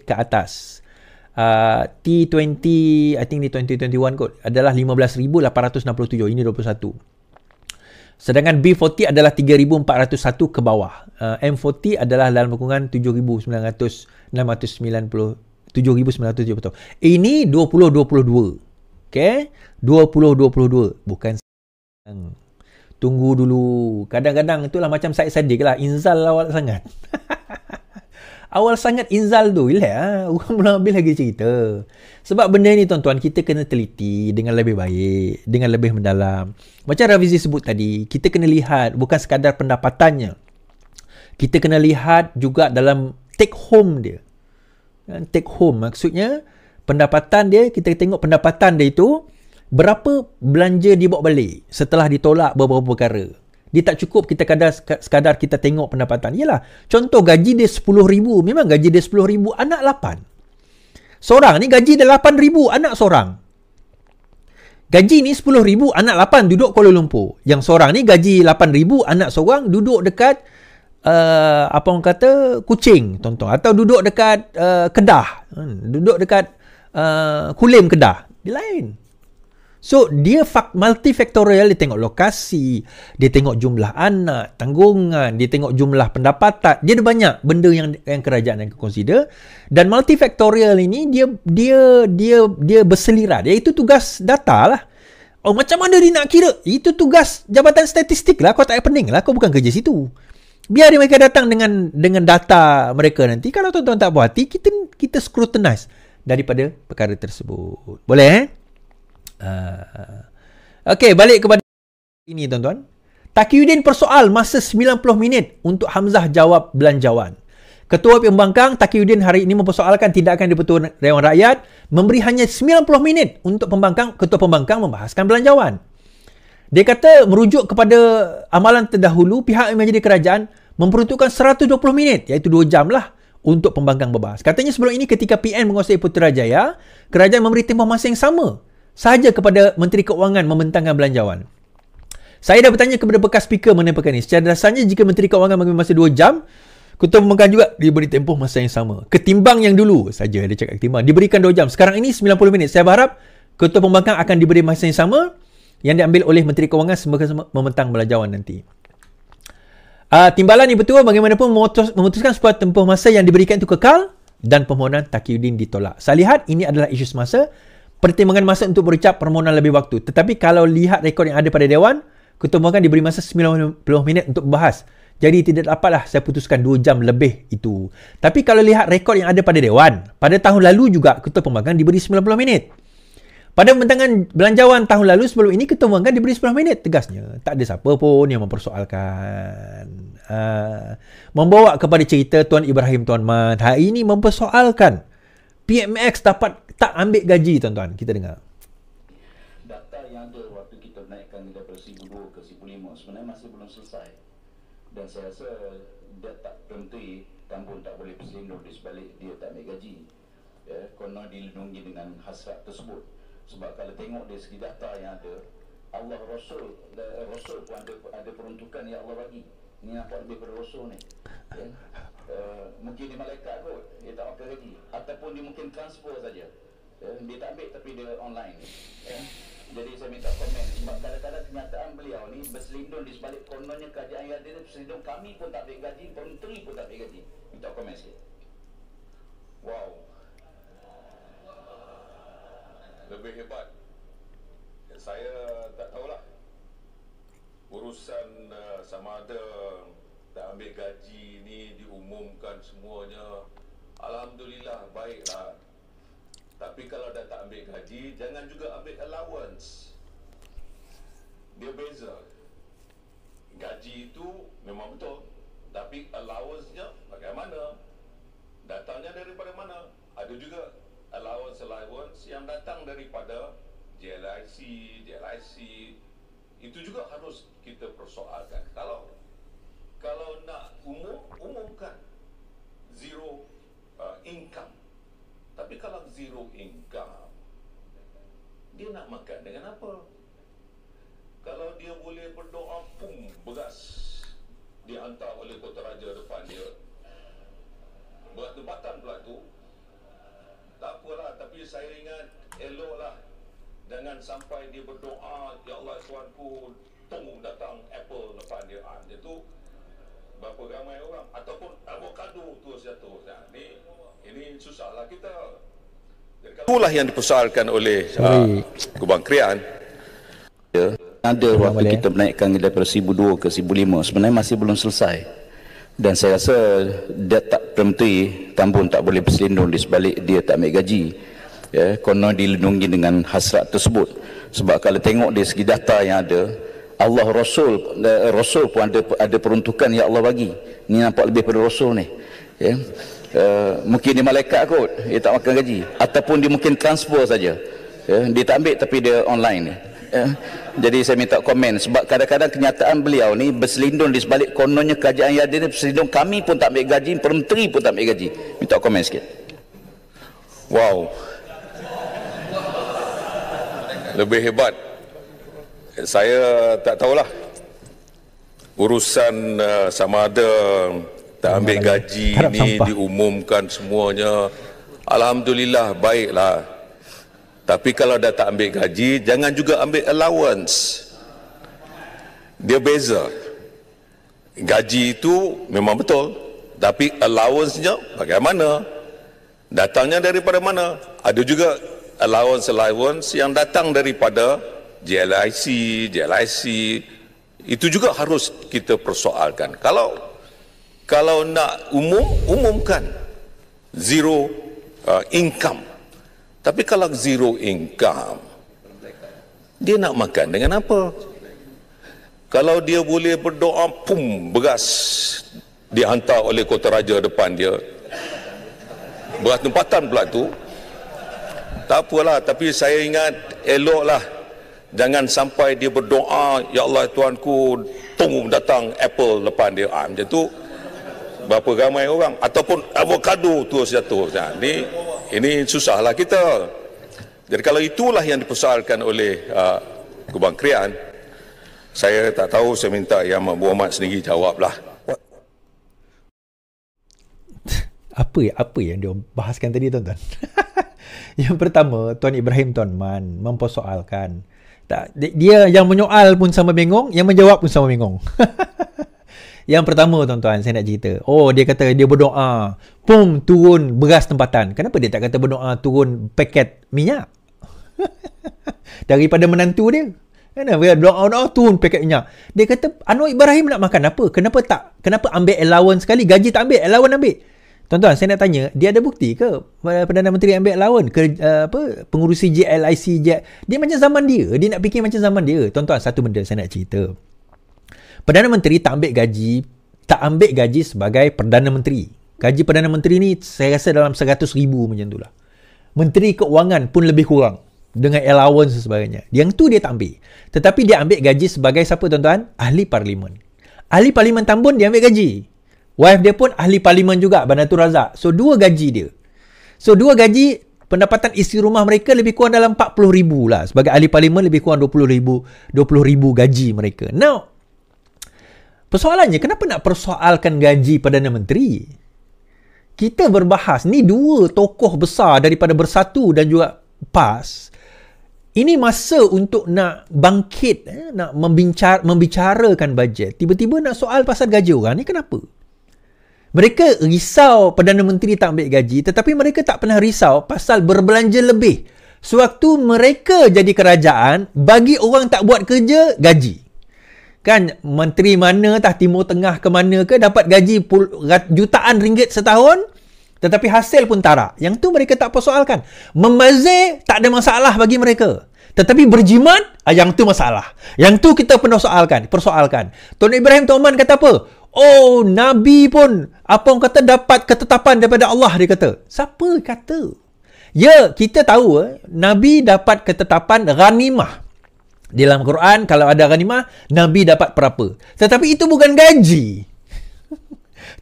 ke atas. Uh, ah, T20 I think ni 2021 kot adalah RM15,867 ini 21 sedangkan B40 adalah RM3,401 ke bawah uh, ah, M40 adalah dalam lekungan RM7,900 ini 2022 ok 2022 bukan Tunggu dulu. Kadang-kadang itulah macam saya Saddiq lah. Inzal lah awal sangat. (laughs) awal sangat inzal tu. Ila, ah. orang belum habis lagi cerita. Sebab benda ni tuan-tuan, kita kena teliti dengan lebih baik. Dengan lebih mendalam. Macam Ravizi sebut tadi, kita kena lihat bukan sekadar pendapatannya. Kita kena lihat juga dalam take home dia. Take home maksudnya, pendapatan dia, kita tengok pendapatan dia itu, berapa belanja dia bawa balik setelah ditolak beberapa perkara dia tak cukup kita kadar sekadar kita tengok pendapatan yalah contoh gaji dia 10000 memang gaji dia 10000 anak 8 seorang ni gaji dia 8000 anak seorang gaji ni 10000 anak 8 duduk Kuala Lumpur yang seorang ni gaji 8000 anak seorang duduk dekat uh, apa orang kata kucing tonton atau duduk dekat uh, Kedah hmm, duduk dekat uh, Kulim Kedah dia lain So dia fak- multifaktorial dia tengok lokasi, dia tengok jumlah anak, tanggungan, dia tengok jumlah pendapatan. Dia ada banyak benda yang yang kerajaan yang consider dan multifaktorial ini dia dia dia dia berseliran. Iaitu ya, tugas data lah. Oh macam mana dia nak kira? Itu tugas Jabatan Statistik lah. Kau tak payah pening lah. Kau bukan kerja situ. Biar mereka datang dengan dengan data mereka nanti. Kalau tuan-tuan tak puas hati, kita kita scrutinize daripada perkara tersebut. Boleh eh? Ah, ah. Okey, balik kepada ini tuan-tuan. Takiuddin persoal masa 90 minit untuk Hamzah jawab belanjawan. Ketua Pembangkang Takiuddin hari ini mempersoalkan tindakan Dipertua Dewan Rakyat memberi hanya 90 minit untuk pembangkang Ketua Pembangkang membahaskan belanjawan. Dia kata merujuk kepada amalan terdahulu pihak yang menjadi kerajaan memperuntukkan 120 minit iaitu 2 jam lah untuk pembangkang berbahas. Katanya sebelum ini ketika PN menguasai Putrajaya, kerajaan memberi tempoh masa yang sama sahaja kepada Menteri Keuangan membentangkan belanjawan. Saya dah bertanya kepada bekas speaker mengenai perkara ini. Secara dasarnya jika Menteri Keuangan mengambil masa 2 jam, Ketua Pembangkang juga diberi tempoh masa yang sama. Ketimbang yang dulu saja dia cakap ketimbang. Diberikan 2 jam. Sekarang ini 90 minit. Saya berharap Ketua Pembangkang akan diberi masa yang sama yang diambil oleh Menteri Keuangan semoga membentang belanjawan nanti. Uh, timbalan yang betul bagaimanapun memutus, memutuskan sebuah tempoh masa yang diberikan itu kekal dan permohonan Takiuddin ditolak. Saya lihat ini adalah isu semasa pertimbangan masa untuk berucap permohonan lebih waktu. Tetapi kalau lihat rekod yang ada pada Dewan, Ketua Mahkamah diberi masa 90 minit untuk berbahas. Jadi tidak dapatlah saya putuskan 2 jam lebih itu. Tapi kalau lihat rekod yang ada pada Dewan, pada tahun lalu juga Ketua Pembangkang diberi 90 minit. Pada pembentangan belanjawan tahun lalu sebelum ini, Ketua Pembangkang diberi 10 minit. Tegasnya, tak ada siapa pun yang mempersoalkan. Uh, membawa kepada cerita Tuan Ibrahim Tuan Mat, hari ini mempersoalkan PMX dapat tak ambil gaji tuan-tuan kita dengar data yang ada waktu kita naikkan daripada RM1,000 ke RM1,500 sebenarnya masih belum selesai dan saya rasa dia tak berhenti tambun tak boleh bersinduh di sebalik dia tak ambil gaji ya, konon dilindungi dengan hasrat tersebut sebab kalau tengok dari segi data yang ada Allah Rasul eh, Rasul pun ada, ada peruntukan yang Allah bagi Ini nampak lebih pada Rasul ni ya. Eh, mungkin dia malaikat kot dia tak pakai lagi ataupun dia mungkin transfer saja eh, dia tak ambil tapi dia online eh. jadi saya minta komen sebab kadang-kadang kenyataan beliau ni berselindung di sebalik kononnya kerajaan yang ada berselindung kami pun tak ambil gaji menteri pun tak ambil gaji minta komen sikit wow lebih hebat saya tak tahulah urusan eh, sama ada tak ambil gaji ni diumumkan semuanya Alhamdulillah baiklah tapi kalau dah tak ambil gaji jangan juga ambil allowance dia beza gaji itu memang betul tapi allowancenya nya bagaimana datangnya daripada mana ada juga allowance-allowance yang datang daripada JLIC, JLIC itu juga harus kita persoalkan kalau kalau nak umum, umumkan zero uh, income. Tapi kalau zero income, dia nak makan dengan apa? Kalau dia boleh berdoa pun beras dihantar oleh kota raja depan dia. Buat tempatan pula tu. Tak apalah, tapi saya ingat elok lah. Jangan sampai dia berdoa, Ya Allah, Tuanku tunggu datang Apple depan dia. Ha, dia berapa ramai orang ataupun avocado tu satu ha, ni ini susahlah kita itulah yang dipersoalkan oleh uh, ha, Kubang Krian ya ada waktu boleh. kita menaikkan daripada 1002 ke 1005 sebenarnya masih belum selesai dan saya rasa dia tak permenteri tambun tak boleh berselindung di sebalik dia tak ambil gaji ya konon dilindungi dengan hasrat tersebut sebab kalau tengok dari segi data yang ada Allah Rasul eh, Rasul pun ada ada peruntukan yang Allah bagi ni nampak lebih pada Rasul ni ya yeah. uh, mungkin dia malaikat kot dia tak makan gaji ataupun dia mungkin transfer saja yeah. dia tak ambil tapi dia online ni yeah. jadi saya minta komen sebab kadang-kadang kenyataan beliau ni berselindung di sebalik kononnya kerajaan yang ada ni berselindung kami pun tak ambil gaji perenteri pun tak ambil gaji minta komen sikit wow lebih hebat saya tak tahulah urusan uh, sama ada tak ambil gaji ini diumumkan semuanya alhamdulillah baiklah tapi kalau dah tak ambil gaji jangan juga ambil allowance dia beza gaji itu memang betul tapi allowance-nya bagaimana datangnya daripada mana ada juga allowance allowance yang datang daripada JLIC, JLIC itu juga harus kita persoalkan. Kalau kalau nak umum umumkan zero uh, income. Tapi kalau zero income dia nak makan dengan apa? Kalau dia boleh berdoa pum beras dihantar oleh kota raja depan dia. Beras tempatan pula tu. Tak apalah tapi saya ingat eloklah Jangan sampai dia berdoa, Ya Allah Tuhan ku, tunggu datang Apple depan dia. Ah, macam tu, berapa ramai orang. Ataupun avocado tu jatuh. Nah, ini, ini susahlah kita. Jadi kalau itulah yang dipersoalkan oleh uh, Kubang Krian, saya tak tahu, saya minta Yang Muhammad sendiri jawablah. (laughs) Apa apa yang dia bahaskan tadi tuan-tuan? (laughs) yang pertama, Tuan Ibrahim Tuan Man mempersoalkan tak dia yang menyoal pun sama bingung yang menjawab pun sama bingung (laughs) yang pertama tuan-tuan saya nak cerita oh dia kata dia berdoa pum turun beras tempatan kenapa dia tak kata berdoa turun paket minyak (laughs) daripada menantu dia kena dia doa doa turun paket minyak dia kata Anwar Ibrahim nak makan apa kenapa tak kenapa ambil allowance sekali gaji tak ambil allowance ambil Tuan-tuan, saya nak tanya, dia ada bukti ke Perdana Menteri ambil lawan ke uh, apa pengurusi JLIC JL... dia macam zaman dia, dia nak fikir macam zaman dia. Tuan-tuan, satu benda saya nak cerita. Perdana Menteri tak ambil gaji, tak ambil gaji sebagai Perdana Menteri. Gaji Perdana Menteri ni saya rasa dalam 100 ribu macam tu lah. Menteri Keuangan pun lebih kurang dengan allowance sebagainya. Yang tu dia tak ambil. Tetapi dia ambil gaji sebagai siapa tuan-tuan? Ahli Parlimen. Ahli Parlimen Tambun dia ambil gaji. Wife dia pun ahli parlimen juga Banatul Razak. So dua gaji dia. So dua gaji pendapatan isi rumah mereka lebih kurang dalam 40,000 lah. Sebagai ahli parlimen lebih kurang 20,000 20,000 gaji mereka. Now, persoalannya kenapa nak persoalkan gaji Perdana Menteri? Kita berbahas, ni dua tokoh besar daripada Bersatu dan juga PAS. Ini masa untuk nak bangkit, eh, nak membincar, membicarakan bajet. Tiba-tiba nak soal pasal gaji orang ni kenapa? Mereka risau Perdana Menteri tak ambil gaji tetapi mereka tak pernah risau pasal berbelanja lebih. Sewaktu mereka jadi kerajaan, bagi orang tak buat kerja, gaji. Kan, menteri mana tah timur tengah ke mana ke dapat gaji pul- jutaan ringgit setahun tetapi hasil pun tarak. Yang tu mereka tak persoalkan. Membazir tak ada masalah bagi mereka. Tetapi berjimat, ah, yang tu masalah. Yang tu kita pernah soalkan, persoalkan. Tuan Ibrahim Toman kata apa? Oh, Nabi pun apa orang kata dapat ketetapan daripada Allah dia kata. Siapa kata? Ya, kita tahu eh, Nabi dapat ketetapan ghanimah. Di dalam Quran kalau ada ghanimah, Nabi dapat berapa? Tetapi itu bukan gaji.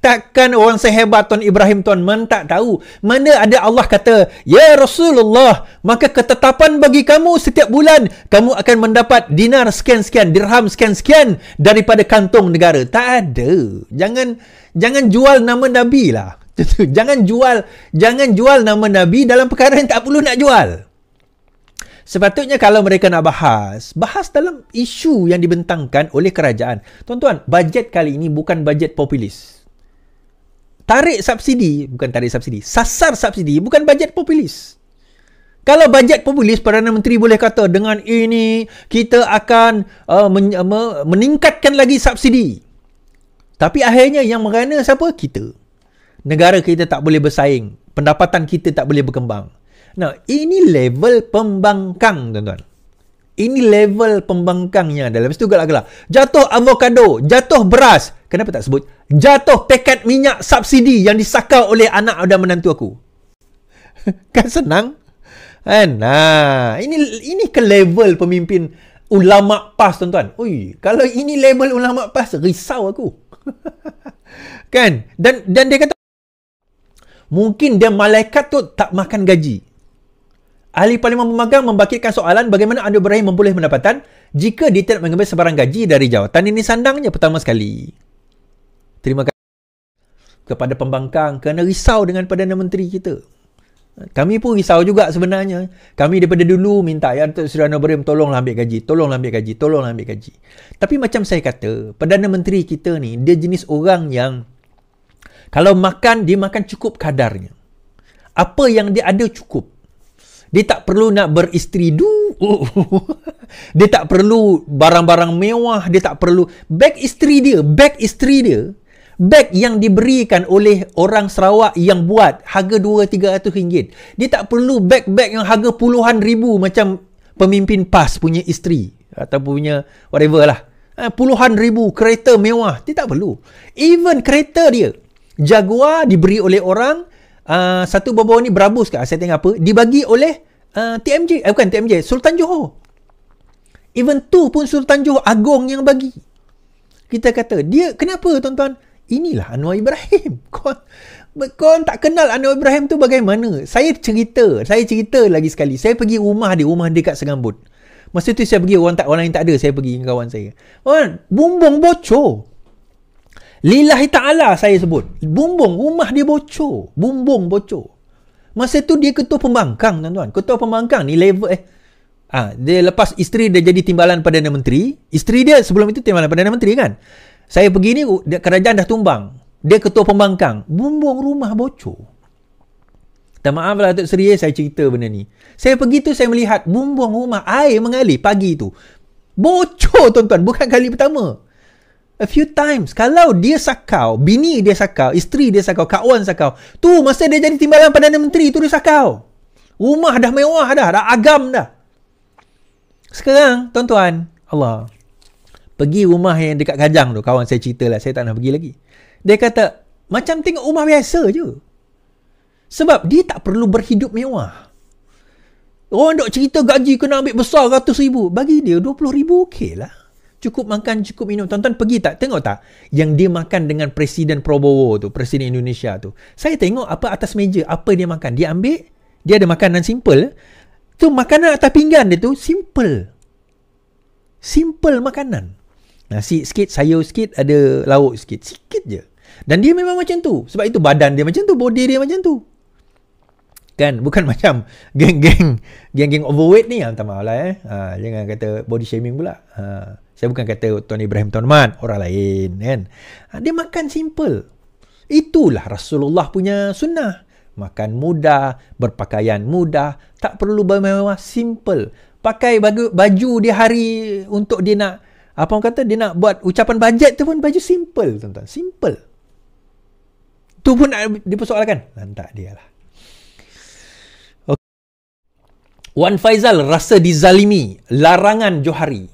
Takkan orang sehebat Tuan Ibrahim Tuan Man tak tahu Mana ada Allah kata Ya Rasulullah Maka ketetapan bagi kamu setiap bulan Kamu akan mendapat dinar sekian-sekian Dirham sekian-sekian Daripada kantong negara Tak ada Jangan Jangan jual nama Nabi lah (laughs) Jangan jual Jangan jual nama Nabi Dalam perkara yang tak perlu nak jual Sepatutnya kalau mereka nak bahas, bahas dalam isu yang dibentangkan oleh kerajaan. Tuan-tuan, bajet kali ini bukan bajet populis tarik subsidi bukan tarik subsidi sasar subsidi bukan bajet populis kalau bajet populis perdana menteri boleh kata dengan ini kita akan uh, men- uh, meningkatkan lagi subsidi tapi akhirnya yang merana siapa kita negara kita tak boleh bersaing pendapatan kita tak boleh berkembang nah ini level pembangkang tuan-tuan ini level pembangkangnya dalam situ gelak-gelak jatuh avokado jatuh beras kenapa tak sebut jatuh paket minyak subsidi yang disakau oleh anak dan menantu aku (laughs) kan senang kan nah ini ini ke level pemimpin ulama pas tuan-tuan ui kalau ini level ulama pas risau aku (laughs) kan dan dan dia kata mungkin dia malaikat tu tak makan gaji Ahli Parlimen Pemagang membangkitkan soalan bagaimana Anwar Ibrahim memboleh pendapatan jika dia tidak mengambil sebarang gaji dari jawatan ini sandangnya pertama sekali. Terima kasih kepada pembangkang kerana risau dengan Perdana Menteri kita. Kami pun risau juga sebenarnya. Kami daripada dulu minta ya Datuk Seri Anwarim tolonglah ambil gaji, tolonglah ambil gaji, tolonglah ambil gaji. Tapi macam saya kata, Perdana Menteri kita ni dia jenis orang yang kalau makan dia makan cukup kadarnya. Apa yang dia ada cukup. Dia tak perlu nak beristri du. Oh. (laughs) dia tak perlu barang-barang mewah, dia tak perlu beg isteri dia, beg isteri dia Beg yang diberikan oleh orang Sarawak yang buat harga RM2,300. Dia tak perlu beg-beg yang harga puluhan ribu macam pemimpin PAS punya isteri. Atau punya whatever lah. Ha, puluhan ribu kereta mewah. Dia tak perlu. Even kereta dia. Jaguar diberi oleh orang. Uh, satu bawah ni berabus ke? Saya tengok apa. Dibagi oleh uh, ha, TMJ. Eh, bukan TMJ. Sultan Johor. Even tu pun Sultan Johor Agong yang bagi. Kita kata, dia kenapa tuan-tuan? inilah Anwar Ibrahim. (laughs) Kau, kau tak kenal Anwar Ibrahim tu bagaimana? Saya cerita, saya cerita lagi sekali. Saya pergi rumah dia, rumah dia kat Segambut. Masa tu saya pergi orang tak orang yang tak ada, saya pergi dengan kawan saya. Kan, bumbung bocor. Lillahi ta'ala saya sebut. Bumbung, rumah dia bocor. Bumbung bocor. Masa tu dia ketua pembangkang, tuan-tuan. Ketua pembangkang ni level eh. Ah, ha, dia lepas isteri dia jadi timbalan Perdana Menteri. Isteri dia sebelum itu timbalan Perdana Menteri kan? Saya pergi ni kerajaan dah tumbang. Dia ketua pembangkang. Bumbung rumah bocor. Tak maaf lah Datuk Seri, eh, saya cerita benda ni. Saya pergi tu saya melihat bumbung rumah air mengalir pagi tu. Bocor tuan-tuan, bukan kali pertama. A few times. Kalau dia sakau, bini dia sakau, isteri dia sakau, kawan sakau. Tu masa dia jadi timbalan Perdana Menteri tu dia sakau. Rumah dah mewah dah, dah agam dah. Sekarang tuan-tuan, Allah. Pergi rumah yang dekat Kajang tu Kawan saya cerita lah Saya tak nak pergi lagi Dia kata Macam tengok rumah biasa je Sebab dia tak perlu berhidup mewah Orang dok cerita gaji kena ambil besar ratus ribu Bagi dia dua puluh ribu okey lah Cukup makan, cukup minum Tuan-tuan pergi tak? Tengok tak? Yang dia makan dengan Presiden Prabowo tu Presiden Indonesia tu Saya tengok apa atas meja Apa dia makan Dia ambil Dia ada makanan simple Tu makanan atas pinggan dia tu Simple Simple makanan Nasi sikit, sayur sikit, ada lauk sikit. Sikit je. Dan dia memang macam tu. Sebab itu badan dia macam tu, body dia macam tu. Kan? Bukan (laughs) macam geng-geng geng-geng overweight ni yang ah, tamah lah eh. Ha, jangan kata body shaming pula. Ha, saya bukan kata Tuan Ibrahim Tuan Man, orang lain kan. Ha, dia makan simple. Itulah Rasulullah punya sunnah. Makan mudah, berpakaian mudah, tak perlu bermewah, simple. Pakai baju dia hari untuk dia nak apa orang kata dia nak buat ucapan bajet tu pun baju simple tuan-tuan simple tu pun nak dipersoalkan lantak ah, dia lah Wan Faizal rasa dizalimi larangan Johari.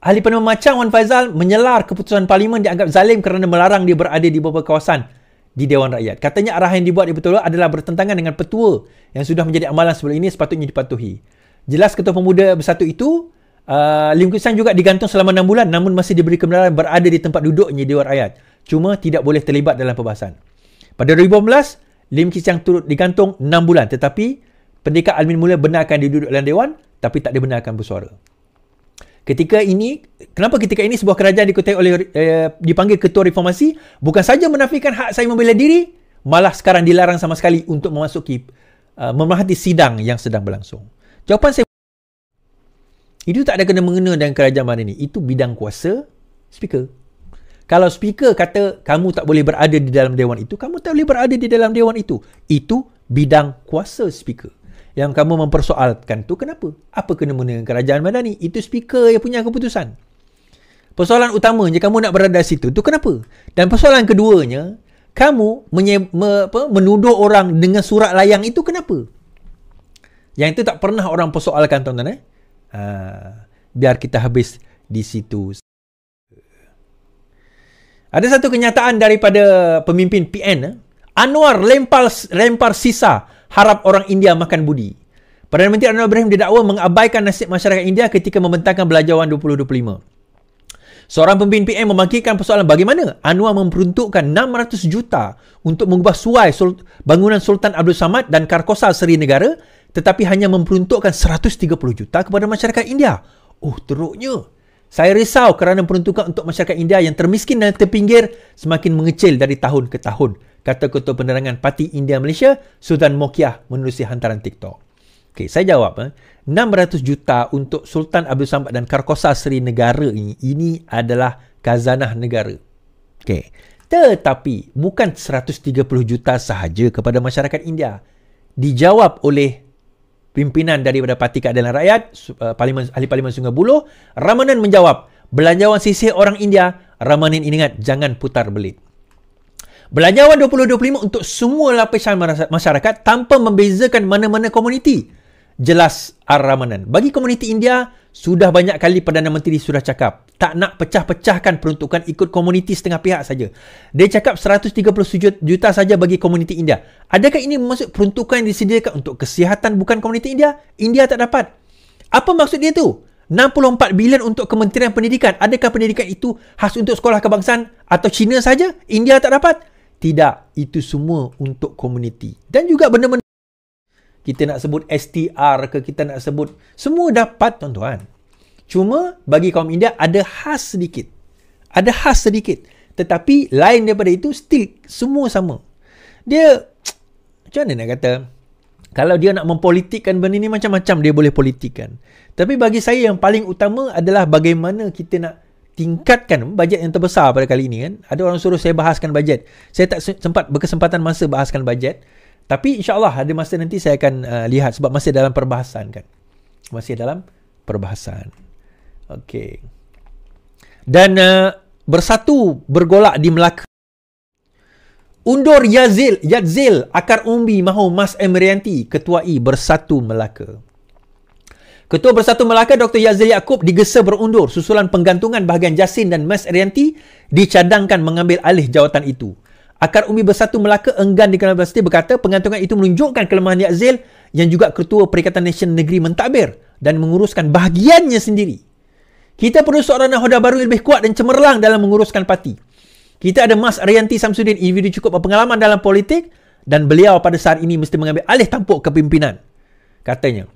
Ahli penemuan macam Wan Faizal menyelar keputusan parlimen dianggap zalim kerana melarang dia berada di beberapa kawasan di Dewan Rakyat. Katanya arahan yang dibuat di Betul adalah bertentangan dengan petua yang sudah menjadi amalan sebelum ini sepatutnya dipatuhi. Jelas Ketua Pemuda Bersatu itu Ah, lingkungan juga digantung selama 6 bulan namun masih diberi kebenaran berada di tempat duduknya Dewan Rakyat. Cuma tidak boleh terlibat dalam perbahasan. Pada 2015, Lim Kisang turut digantung 6 bulan tetapi pendekat Almin Mula benarkan dia duduk dalam Dewan tapi tak dibenarkan bersuara. Ketika ini, kenapa ketika ini sebuah kerajaan dikutai oleh eh, dipanggil ketua reformasi bukan saja menafikan hak saya membela diri, malah sekarang dilarang sama sekali untuk memasuki uh, memerhati sidang yang sedang berlangsung. Jawapan saya itu tak ada kena-mengena dengan kerajaan mana ni. Itu bidang kuasa speaker. Kalau speaker kata kamu tak boleh berada di dalam dewan itu, kamu tak boleh berada di dalam dewan itu. Itu bidang kuasa speaker. Yang kamu mempersoalkan tu kenapa? Apa kena-mengena dengan kerajaan mana ni? Itu speaker yang punya keputusan. Persoalan utamanya kamu nak berada di situ tu kenapa? Dan persoalan keduanya, kamu menye- me- apa, menuduh orang dengan surat layang itu kenapa? Yang itu tak pernah orang persoalkan tuan-tuan eh uh, biar kita habis di situ. Ada satu kenyataan daripada pemimpin PN. Eh? Anwar lempar, lempar sisa harap orang India makan budi. Perdana Menteri Anwar Ibrahim didakwa mengabaikan nasib masyarakat India ketika membentangkan belajawan 2025. Seorang pemimpin PM memakilkan persoalan bagaimana Anwar memperuntukkan 600 juta untuk mengubah suai bangunan Sultan Abdul Samad dan Karkosa Seri Negara tetapi hanya memperuntukkan 130 juta kepada masyarakat India. Oh, teruknya. Saya risau kerana peruntukan untuk masyarakat India yang termiskin dan terpinggir semakin mengecil dari tahun ke tahun, kata Ketua Penerangan Parti India Malaysia, Sultan Mokiah menerusi hantaran TikTok. Okay, saya jawab. Eh. 600 juta untuk Sultan Abdul Samad dan Karkosa Seri Negara ini, ini adalah kazanah negara. Okay. Tetapi bukan 130 juta sahaja kepada masyarakat India. Dijawab oleh pimpinan daripada Parti Keadilan Rakyat, eh, Parlimen, Ahli Parlimen Sungai Buloh, Ramanan menjawab, belanjawan sisi orang India, Ramanan ingat, jangan putar belit. Belanjawan 2025 untuk semua lapisan masyarakat tanpa membezakan mana-mana komuniti. Jelas Ar Ramanan. Bagi komuniti India, sudah banyak kali Perdana Menteri sudah cakap tak nak pecah-pecahkan peruntukan ikut komuniti setengah pihak saja. Dia cakap 137 juta saja bagi komuniti India. Adakah ini maksud peruntukan yang disediakan untuk kesihatan bukan komuniti India? India tak dapat. Apa maksud dia tu? 64 bilion untuk Kementerian Pendidikan. Adakah pendidikan itu khas untuk sekolah kebangsaan atau China saja? India tak dapat? Tidak. Itu semua untuk komuniti. Dan juga benda-benda kita nak sebut STR ke kita nak sebut semua dapat tuan-tuan. Cuma bagi kaum India ada khas sedikit. Ada khas sedikit. Tetapi lain daripada itu still semua sama. Dia (tsk) macam mana nak kata kalau dia nak mempolitikkan benda ni macam-macam dia boleh politikkan. Tapi bagi saya yang paling utama adalah bagaimana kita nak tingkatkan bajet yang terbesar pada kali ini kan. Ada orang suruh saya bahaskan bajet. Saya tak sempat berkesempatan masa bahaskan bajet. Tapi insyaAllah ada masa nanti saya akan uh, lihat sebab masih dalam perbahasan kan. Masih dalam perbahasan. Okey. Dan uh, bersatu bergolak di Melaka. Undur Yazil, Yazil, Akar Umbi, Mahu, Mas Emrianti, ketuai Bersatu Melaka. Ketua Bersatu Melaka Dr. Yazil Yaakob digesa berundur susulan penggantungan bahagian Jasin dan Mas Erianti dicadangkan mengambil alih jawatan itu. Akar Umbi Bersatu Melaka enggan di Kuala Lumpur berkata pengantungan itu menunjukkan kelemahan Yazil yang juga ketua Perikatan Nasional Negeri mentadbir dan menguruskan bahagiannya sendiri. Kita perlu seorang nahoda baru lebih kuat dan cemerlang dalam menguruskan parti. Kita ada Mas Arianti Samsudin, individu e cukup berpengalaman dalam politik dan beliau pada saat ini mesti mengambil alih tampuk kepimpinan. Katanya,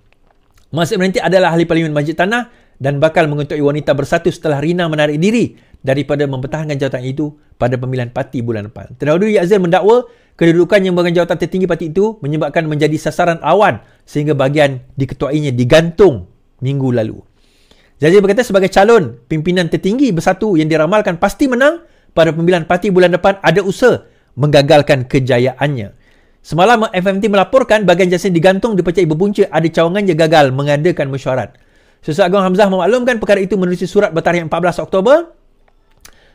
Mas Arianti adalah ahli parlimen Majid Tanah dan bakal mengetuai wanita bersatu setelah Rina menarik diri daripada mempertahankan jawatan itu pada pemilihan parti bulan depan. Terdahulu Yazil mendakwa kedudukan yang memegang jawatan tertinggi parti itu menyebabkan menjadi sasaran awan sehingga bahagian diketuainya digantung minggu lalu. Yazil berkata sebagai calon pimpinan tertinggi bersatu yang diramalkan pasti menang pada pemilihan parti bulan depan ada usaha menggagalkan kejayaannya. Semalam FMT melaporkan bagian jasin digantung dipercayai berpunca ada cawangan yang gagal mengadakan mesyuarat. Sesuatu Agong Hamzah memaklumkan perkara itu menerusi surat bertarikh 14 Oktober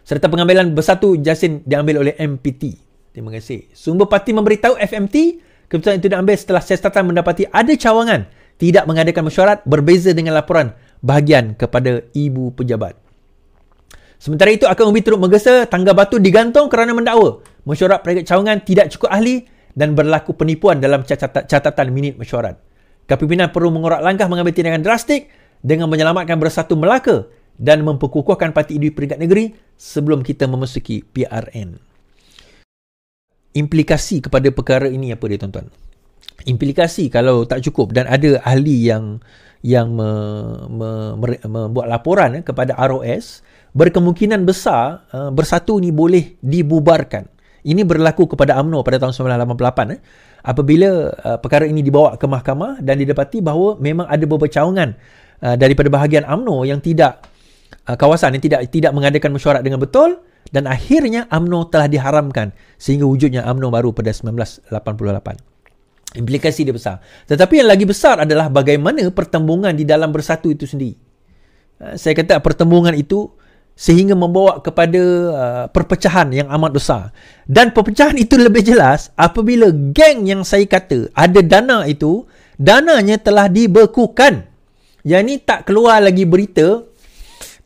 serta pengambilan bersatu Jasin diambil oleh MPT. Terima kasih. Sumber parti memberitahu FMT keputusan itu diambil setelah siasatan mendapati ada cawangan tidak mengadakan mesyuarat berbeza dengan laporan bahagian kepada ibu pejabat. Sementara itu, akan umbi teruk menggesa tangga batu digantung kerana mendakwa mesyuarat peringkat cawangan tidak cukup ahli dan berlaku penipuan dalam catatan minit mesyuarat. Kepimpinan perlu mengorak langkah mengambil tindakan drastik dengan menyelamatkan bersatu Melaka dan memperkukuhkan parti di peringkat negeri sebelum kita memasuki PRN. Implikasi kepada perkara ini apa dia tuan-tuan? Implikasi kalau tak cukup dan ada ahli yang yang me, me, me, membuat laporan eh, kepada ROS berkemungkinan besar uh, bersatu ini boleh dibubarkan. Ini berlaku kepada AMNO pada tahun 1988 eh, apabila uh, perkara ini dibawa ke mahkamah dan didapati bahawa memang ada beberapa cawangan uh, daripada bahagian AMNO yang tidak uh, kawasan ini tidak tidak mengadakan mesyuarat dengan betul dan akhirnya AMNO telah diharamkan sehingga wujudnya AMNO baru pada 1988. Implikasi dia besar. Tetapi yang lagi besar adalah bagaimana pertembungan di dalam bersatu itu sendiri. Ah, saya kata pertembungan itu sehingga membawa kepada ah, perpecahan yang amat besar. Dan perpecahan itu lebih jelas apabila geng yang saya kata ada dana itu, dananya telah dibekukan. Yang ini tak keluar lagi berita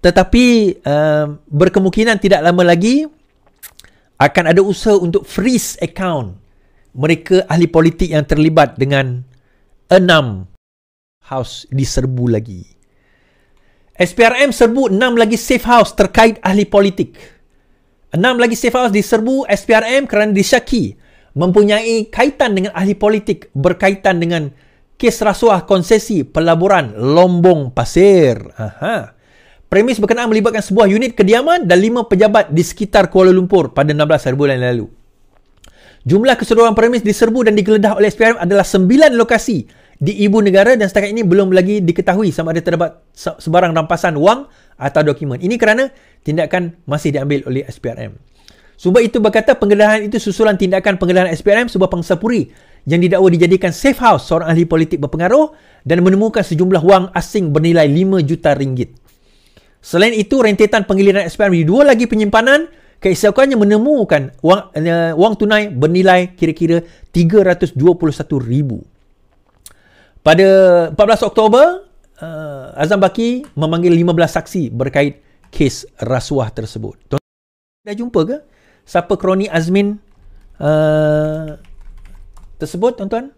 tetapi uh, berkemungkinan tidak lama lagi akan ada usaha untuk freeze account mereka ahli politik yang terlibat dengan enam house diserbu lagi. SPRM serbu enam lagi safe house terkait ahli politik. Enam lagi safe house diserbu SPRM kerana disyaki mempunyai kaitan dengan ahli politik berkaitan dengan kes rasuah konsesi pelaburan Lombong Pasir. Aha. Premis berkenaan melibatkan sebuah unit kediaman dan lima pejabat di sekitar Kuala Lumpur pada 16 hari bulan lalu. Jumlah keseluruhan premis diserbu dan digeledah oleh SPRM adalah sembilan lokasi di ibu negara dan setakat ini belum lagi diketahui sama ada terdapat sebarang rampasan wang atau dokumen. Ini kerana tindakan masih diambil oleh SPRM. Sumber itu berkata penggeledahan itu susulan tindakan penggeledahan SPRM sebuah pangsapuri yang didakwa dijadikan safe house seorang ahli politik berpengaruh dan menemukan sejumlah wang asing bernilai 5 juta ringgit. Selain itu, rentetan penggiliran SPRM di dua lagi penyimpanan, keesokannya menemukan wang, uh, wang tunai bernilai kira-kira RM321,000. Pada 14 Oktober, uh, Azam Baki memanggil 15 saksi berkait kes rasuah tersebut. Tuan-tuan, dah jumpa ke? Siapa kroni Azmin uh, tersebut, tuan-tuan?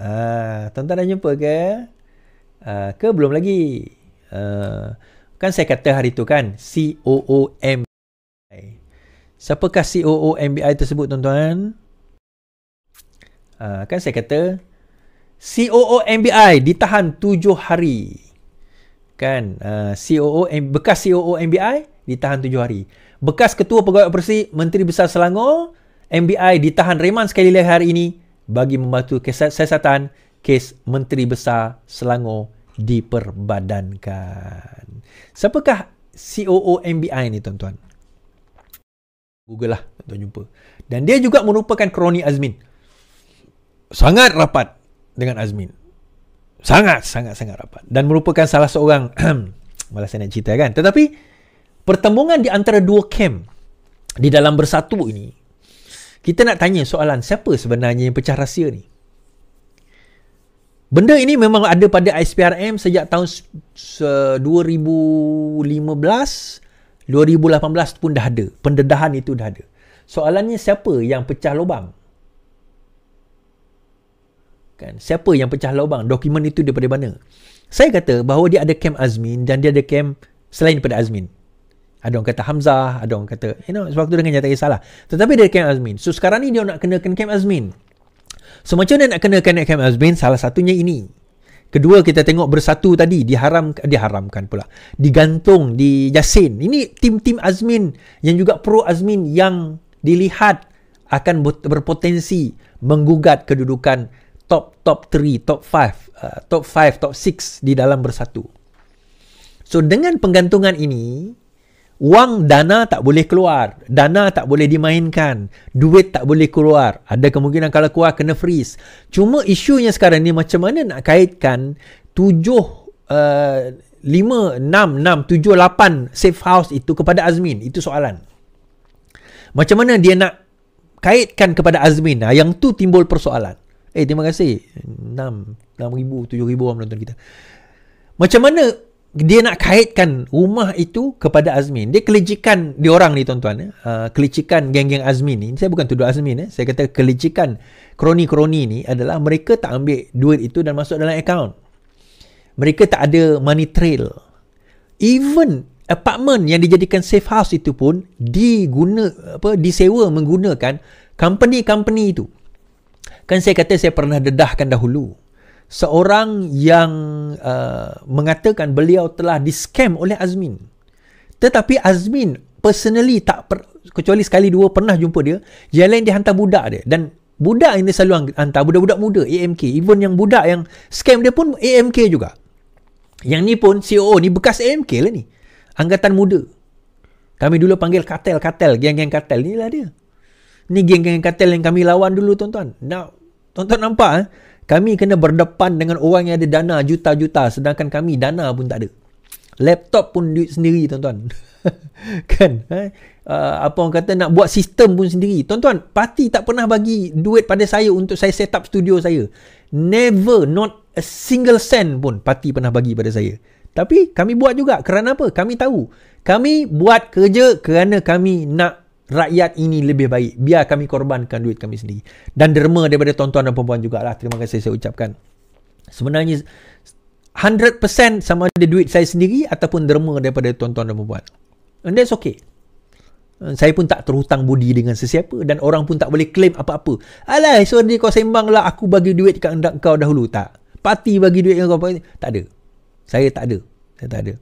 Uh, tuan-tuan dah jumpa ke? Uh, ke belum lagi? Uh, Kan saya kata hari tu kan COOMBI. MBI Siapakah COO tersebut tuan-tuan? Ha, kan saya kata COOMBI ditahan tujuh hari Kan uh, ah, COO Bekas COOMBI ditahan tujuh hari Bekas Ketua Pegawai Operasi Menteri Besar Selangor MBI ditahan reman sekali lagi hari ini bagi membantu kes- siasatan kes Menteri Besar Selangor 2020 diperbadankan. Siapakah COO MBI ini, tuan-tuan? Google lah tuan-tuan jumpa. Dan dia juga merupakan kroni Azmin. Sangat rapat dengan Azmin. Sangat, sangat, sangat rapat. Dan merupakan salah seorang, (clears throat) malah saya nak cerita kan. Tetapi, pertemuan di antara dua camp di dalam bersatu ini, kita nak tanya soalan siapa sebenarnya yang pecah rahsia ni? Benda ini memang ada pada ISPRM sejak tahun 2015, 2018 pun dah ada. Pendedahan itu dah ada. Soalannya siapa yang pecah lubang? Kan? Siapa yang pecah lubang? Dokumen itu daripada mana? Saya kata bahawa dia ada camp Azmin dan dia ada camp selain daripada Azmin. Ada orang kata Hamzah, ada orang kata, you know, sebab tu dengan nyata salah. Tetapi dia camp Azmin. So sekarang ni dia nak kenakan camp Azmin. So macam mana nak kenakan Ahmad Azbin? Salah satunya ini. Kedua kita tengok bersatu tadi diharam diharamkan pula. Digantung di Yasin. Ini tim-tim Azmin yang juga pro Azmin yang dilihat akan berpotensi menggugat kedudukan top top 3, top 5, uh, top 5, top 6 di dalam bersatu. So dengan penggantungan ini, Wang dana tak boleh keluar. Dana tak boleh dimainkan. Duit tak boleh keluar. Ada kemungkinan kalau keluar kena freeze. Cuma isunya sekarang ni macam mana nak kaitkan 7, uh, 5, 6, 6, 7, 8 safe house itu kepada Azmin. Itu soalan. Macam mana dia nak kaitkan kepada Azmin. Nah, yang tu timbul persoalan. Eh terima kasih. 6, 6 ribu, 7 ribu orang menonton kita. Macam mana dia nak kaitkan rumah itu kepada Azmin. Dia kelicikan dia orang ni tuan-tuan. Uh, kelicikan geng-geng Azmin ni. Saya bukan tuduh Azmin. Eh. Saya kata kelicikan kroni-kroni ni adalah mereka tak ambil duit itu dan masuk dalam akaun. Mereka tak ada money trail. Even apartment yang dijadikan safe house itu pun diguna apa disewa menggunakan company-company itu. Kan saya kata saya pernah dedahkan dahulu seorang yang uh, mengatakan beliau telah diskam oleh Azmin. Tetapi Azmin personally tak per, kecuali sekali dua pernah jumpa dia, yang lain dihantar budak dia dan budak ini selalu hantar budak-budak muda AMK, even yang budak yang scam dia pun AMK juga. Yang ni pun COO ni bekas AMK lah ni. Angkatan muda. Kami dulu panggil kartel-kartel, geng-geng kartel ni lah dia. Ni geng-geng kartel yang kami lawan dulu tuan-tuan. Nak tuan-tuan nampak eh? Kami kena berdepan dengan orang yang ada dana juta-juta sedangkan kami dana pun tak ada. Laptop pun duit sendiri tuan-tuan. (laughs) kan? Eh? Uh, apa orang kata nak buat sistem pun sendiri. Tuan-tuan, parti tak pernah bagi duit pada saya untuk saya set up studio saya. Never, not a single cent pun parti pernah bagi pada saya. Tapi kami buat juga. Kerana apa? Kami tahu. Kami buat kerja kerana kami nak rakyat ini lebih baik. Biar kami korbankan duit kami sendiri. Dan derma daripada tuan-tuan dan perempuan lah. Terima kasih saya ucapkan. Sebenarnya 100% sama ada duit saya sendiri ataupun derma daripada tuan-tuan dan perempuan. And that's okay. Uh, saya pun tak terhutang budi dengan sesiapa dan orang pun tak boleh claim apa-apa. Alah, so ni kau sembang lah aku bagi duit kat kau dahulu. Tak. Parti bagi duit dengan kau. Tak ada. Saya tak ada. Saya tak ada.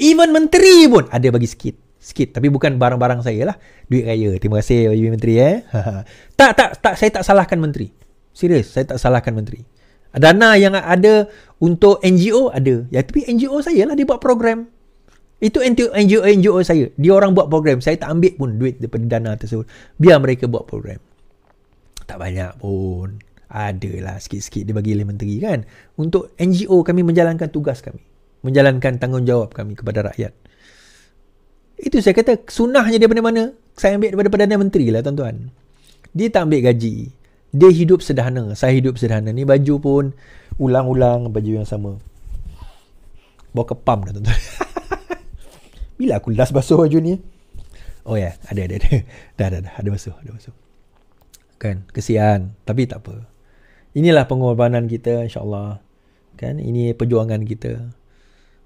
Even menteri pun ada bagi sikit sikit tapi bukan barang-barang saya lah duit raya terima kasih Ibu Menteri eh (laughs) tak tak tak saya tak salahkan Menteri serius saya tak salahkan Menteri dana yang ada untuk NGO ada ya tapi NGO saya lah dia buat program itu NGO NGO NGO saya dia orang buat program saya tak ambil pun duit daripada dana tersebut biar mereka buat program tak banyak pun adalah sikit-sikit dia bagi oleh menteri kan untuk NGO kami menjalankan tugas kami menjalankan tanggungjawab kami kepada rakyat itu saya kata sunahnya dia daripada mana? Saya ambil daripada Perdana Menteri lah tuan-tuan. Dia tak ambil gaji. Dia hidup sederhana. Saya hidup sederhana. Ni baju pun ulang-ulang baju yang sama. Bawa ke pump dah tuan-tuan. (laughs) Bila aku last basuh baju ni? Oh ya, yeah. ada, ada, ada. (laughs) dah, dah, dah. Ada basuh, ada basuh. Kan, kesian. Tapi tak apa. Inilah pengorbanan kita insyaAllah. Kan, ini perjuangan kita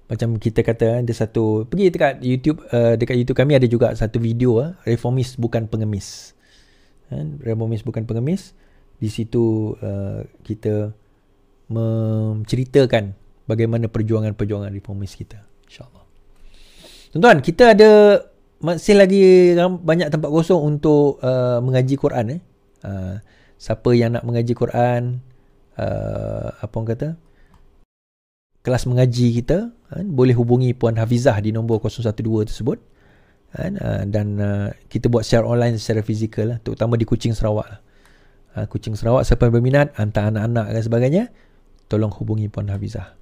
macam kita kata eh, ada satu pergi dekat YouTube uh, dekat YouTube kami ada juga satu video uh, eh, reformis bukan pengemis uh, reformis bukan pengemis di situ uh, kita menceritakan bagaimana perjuangan-perjuangan reformis kita insyaallah tuan-tuan kita ada masih lagi banyak tempat kosong untuk uh, mengaji Quran eh uh, siapa yang nak mengaji Quran uh, apa orang kata kelas mengaji kita kan, boleh hubungi Puan Hafizah di nombor 012 tersebut kan, uh, dan uh, kita buat share online secara fizikal lah, terutama di kucing Sarawak lah. uh, Kuching Sarawak siapa yang berminat hantar anak-anak dan sebagainya tolong hubungi Puan Hafizah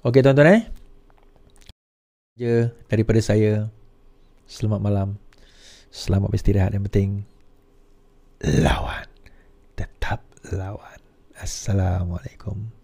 ok tuan-tuan eh daripada saya selamat malam selamat beristirahat yang penting lawan tetap lawan Assalamualaikum.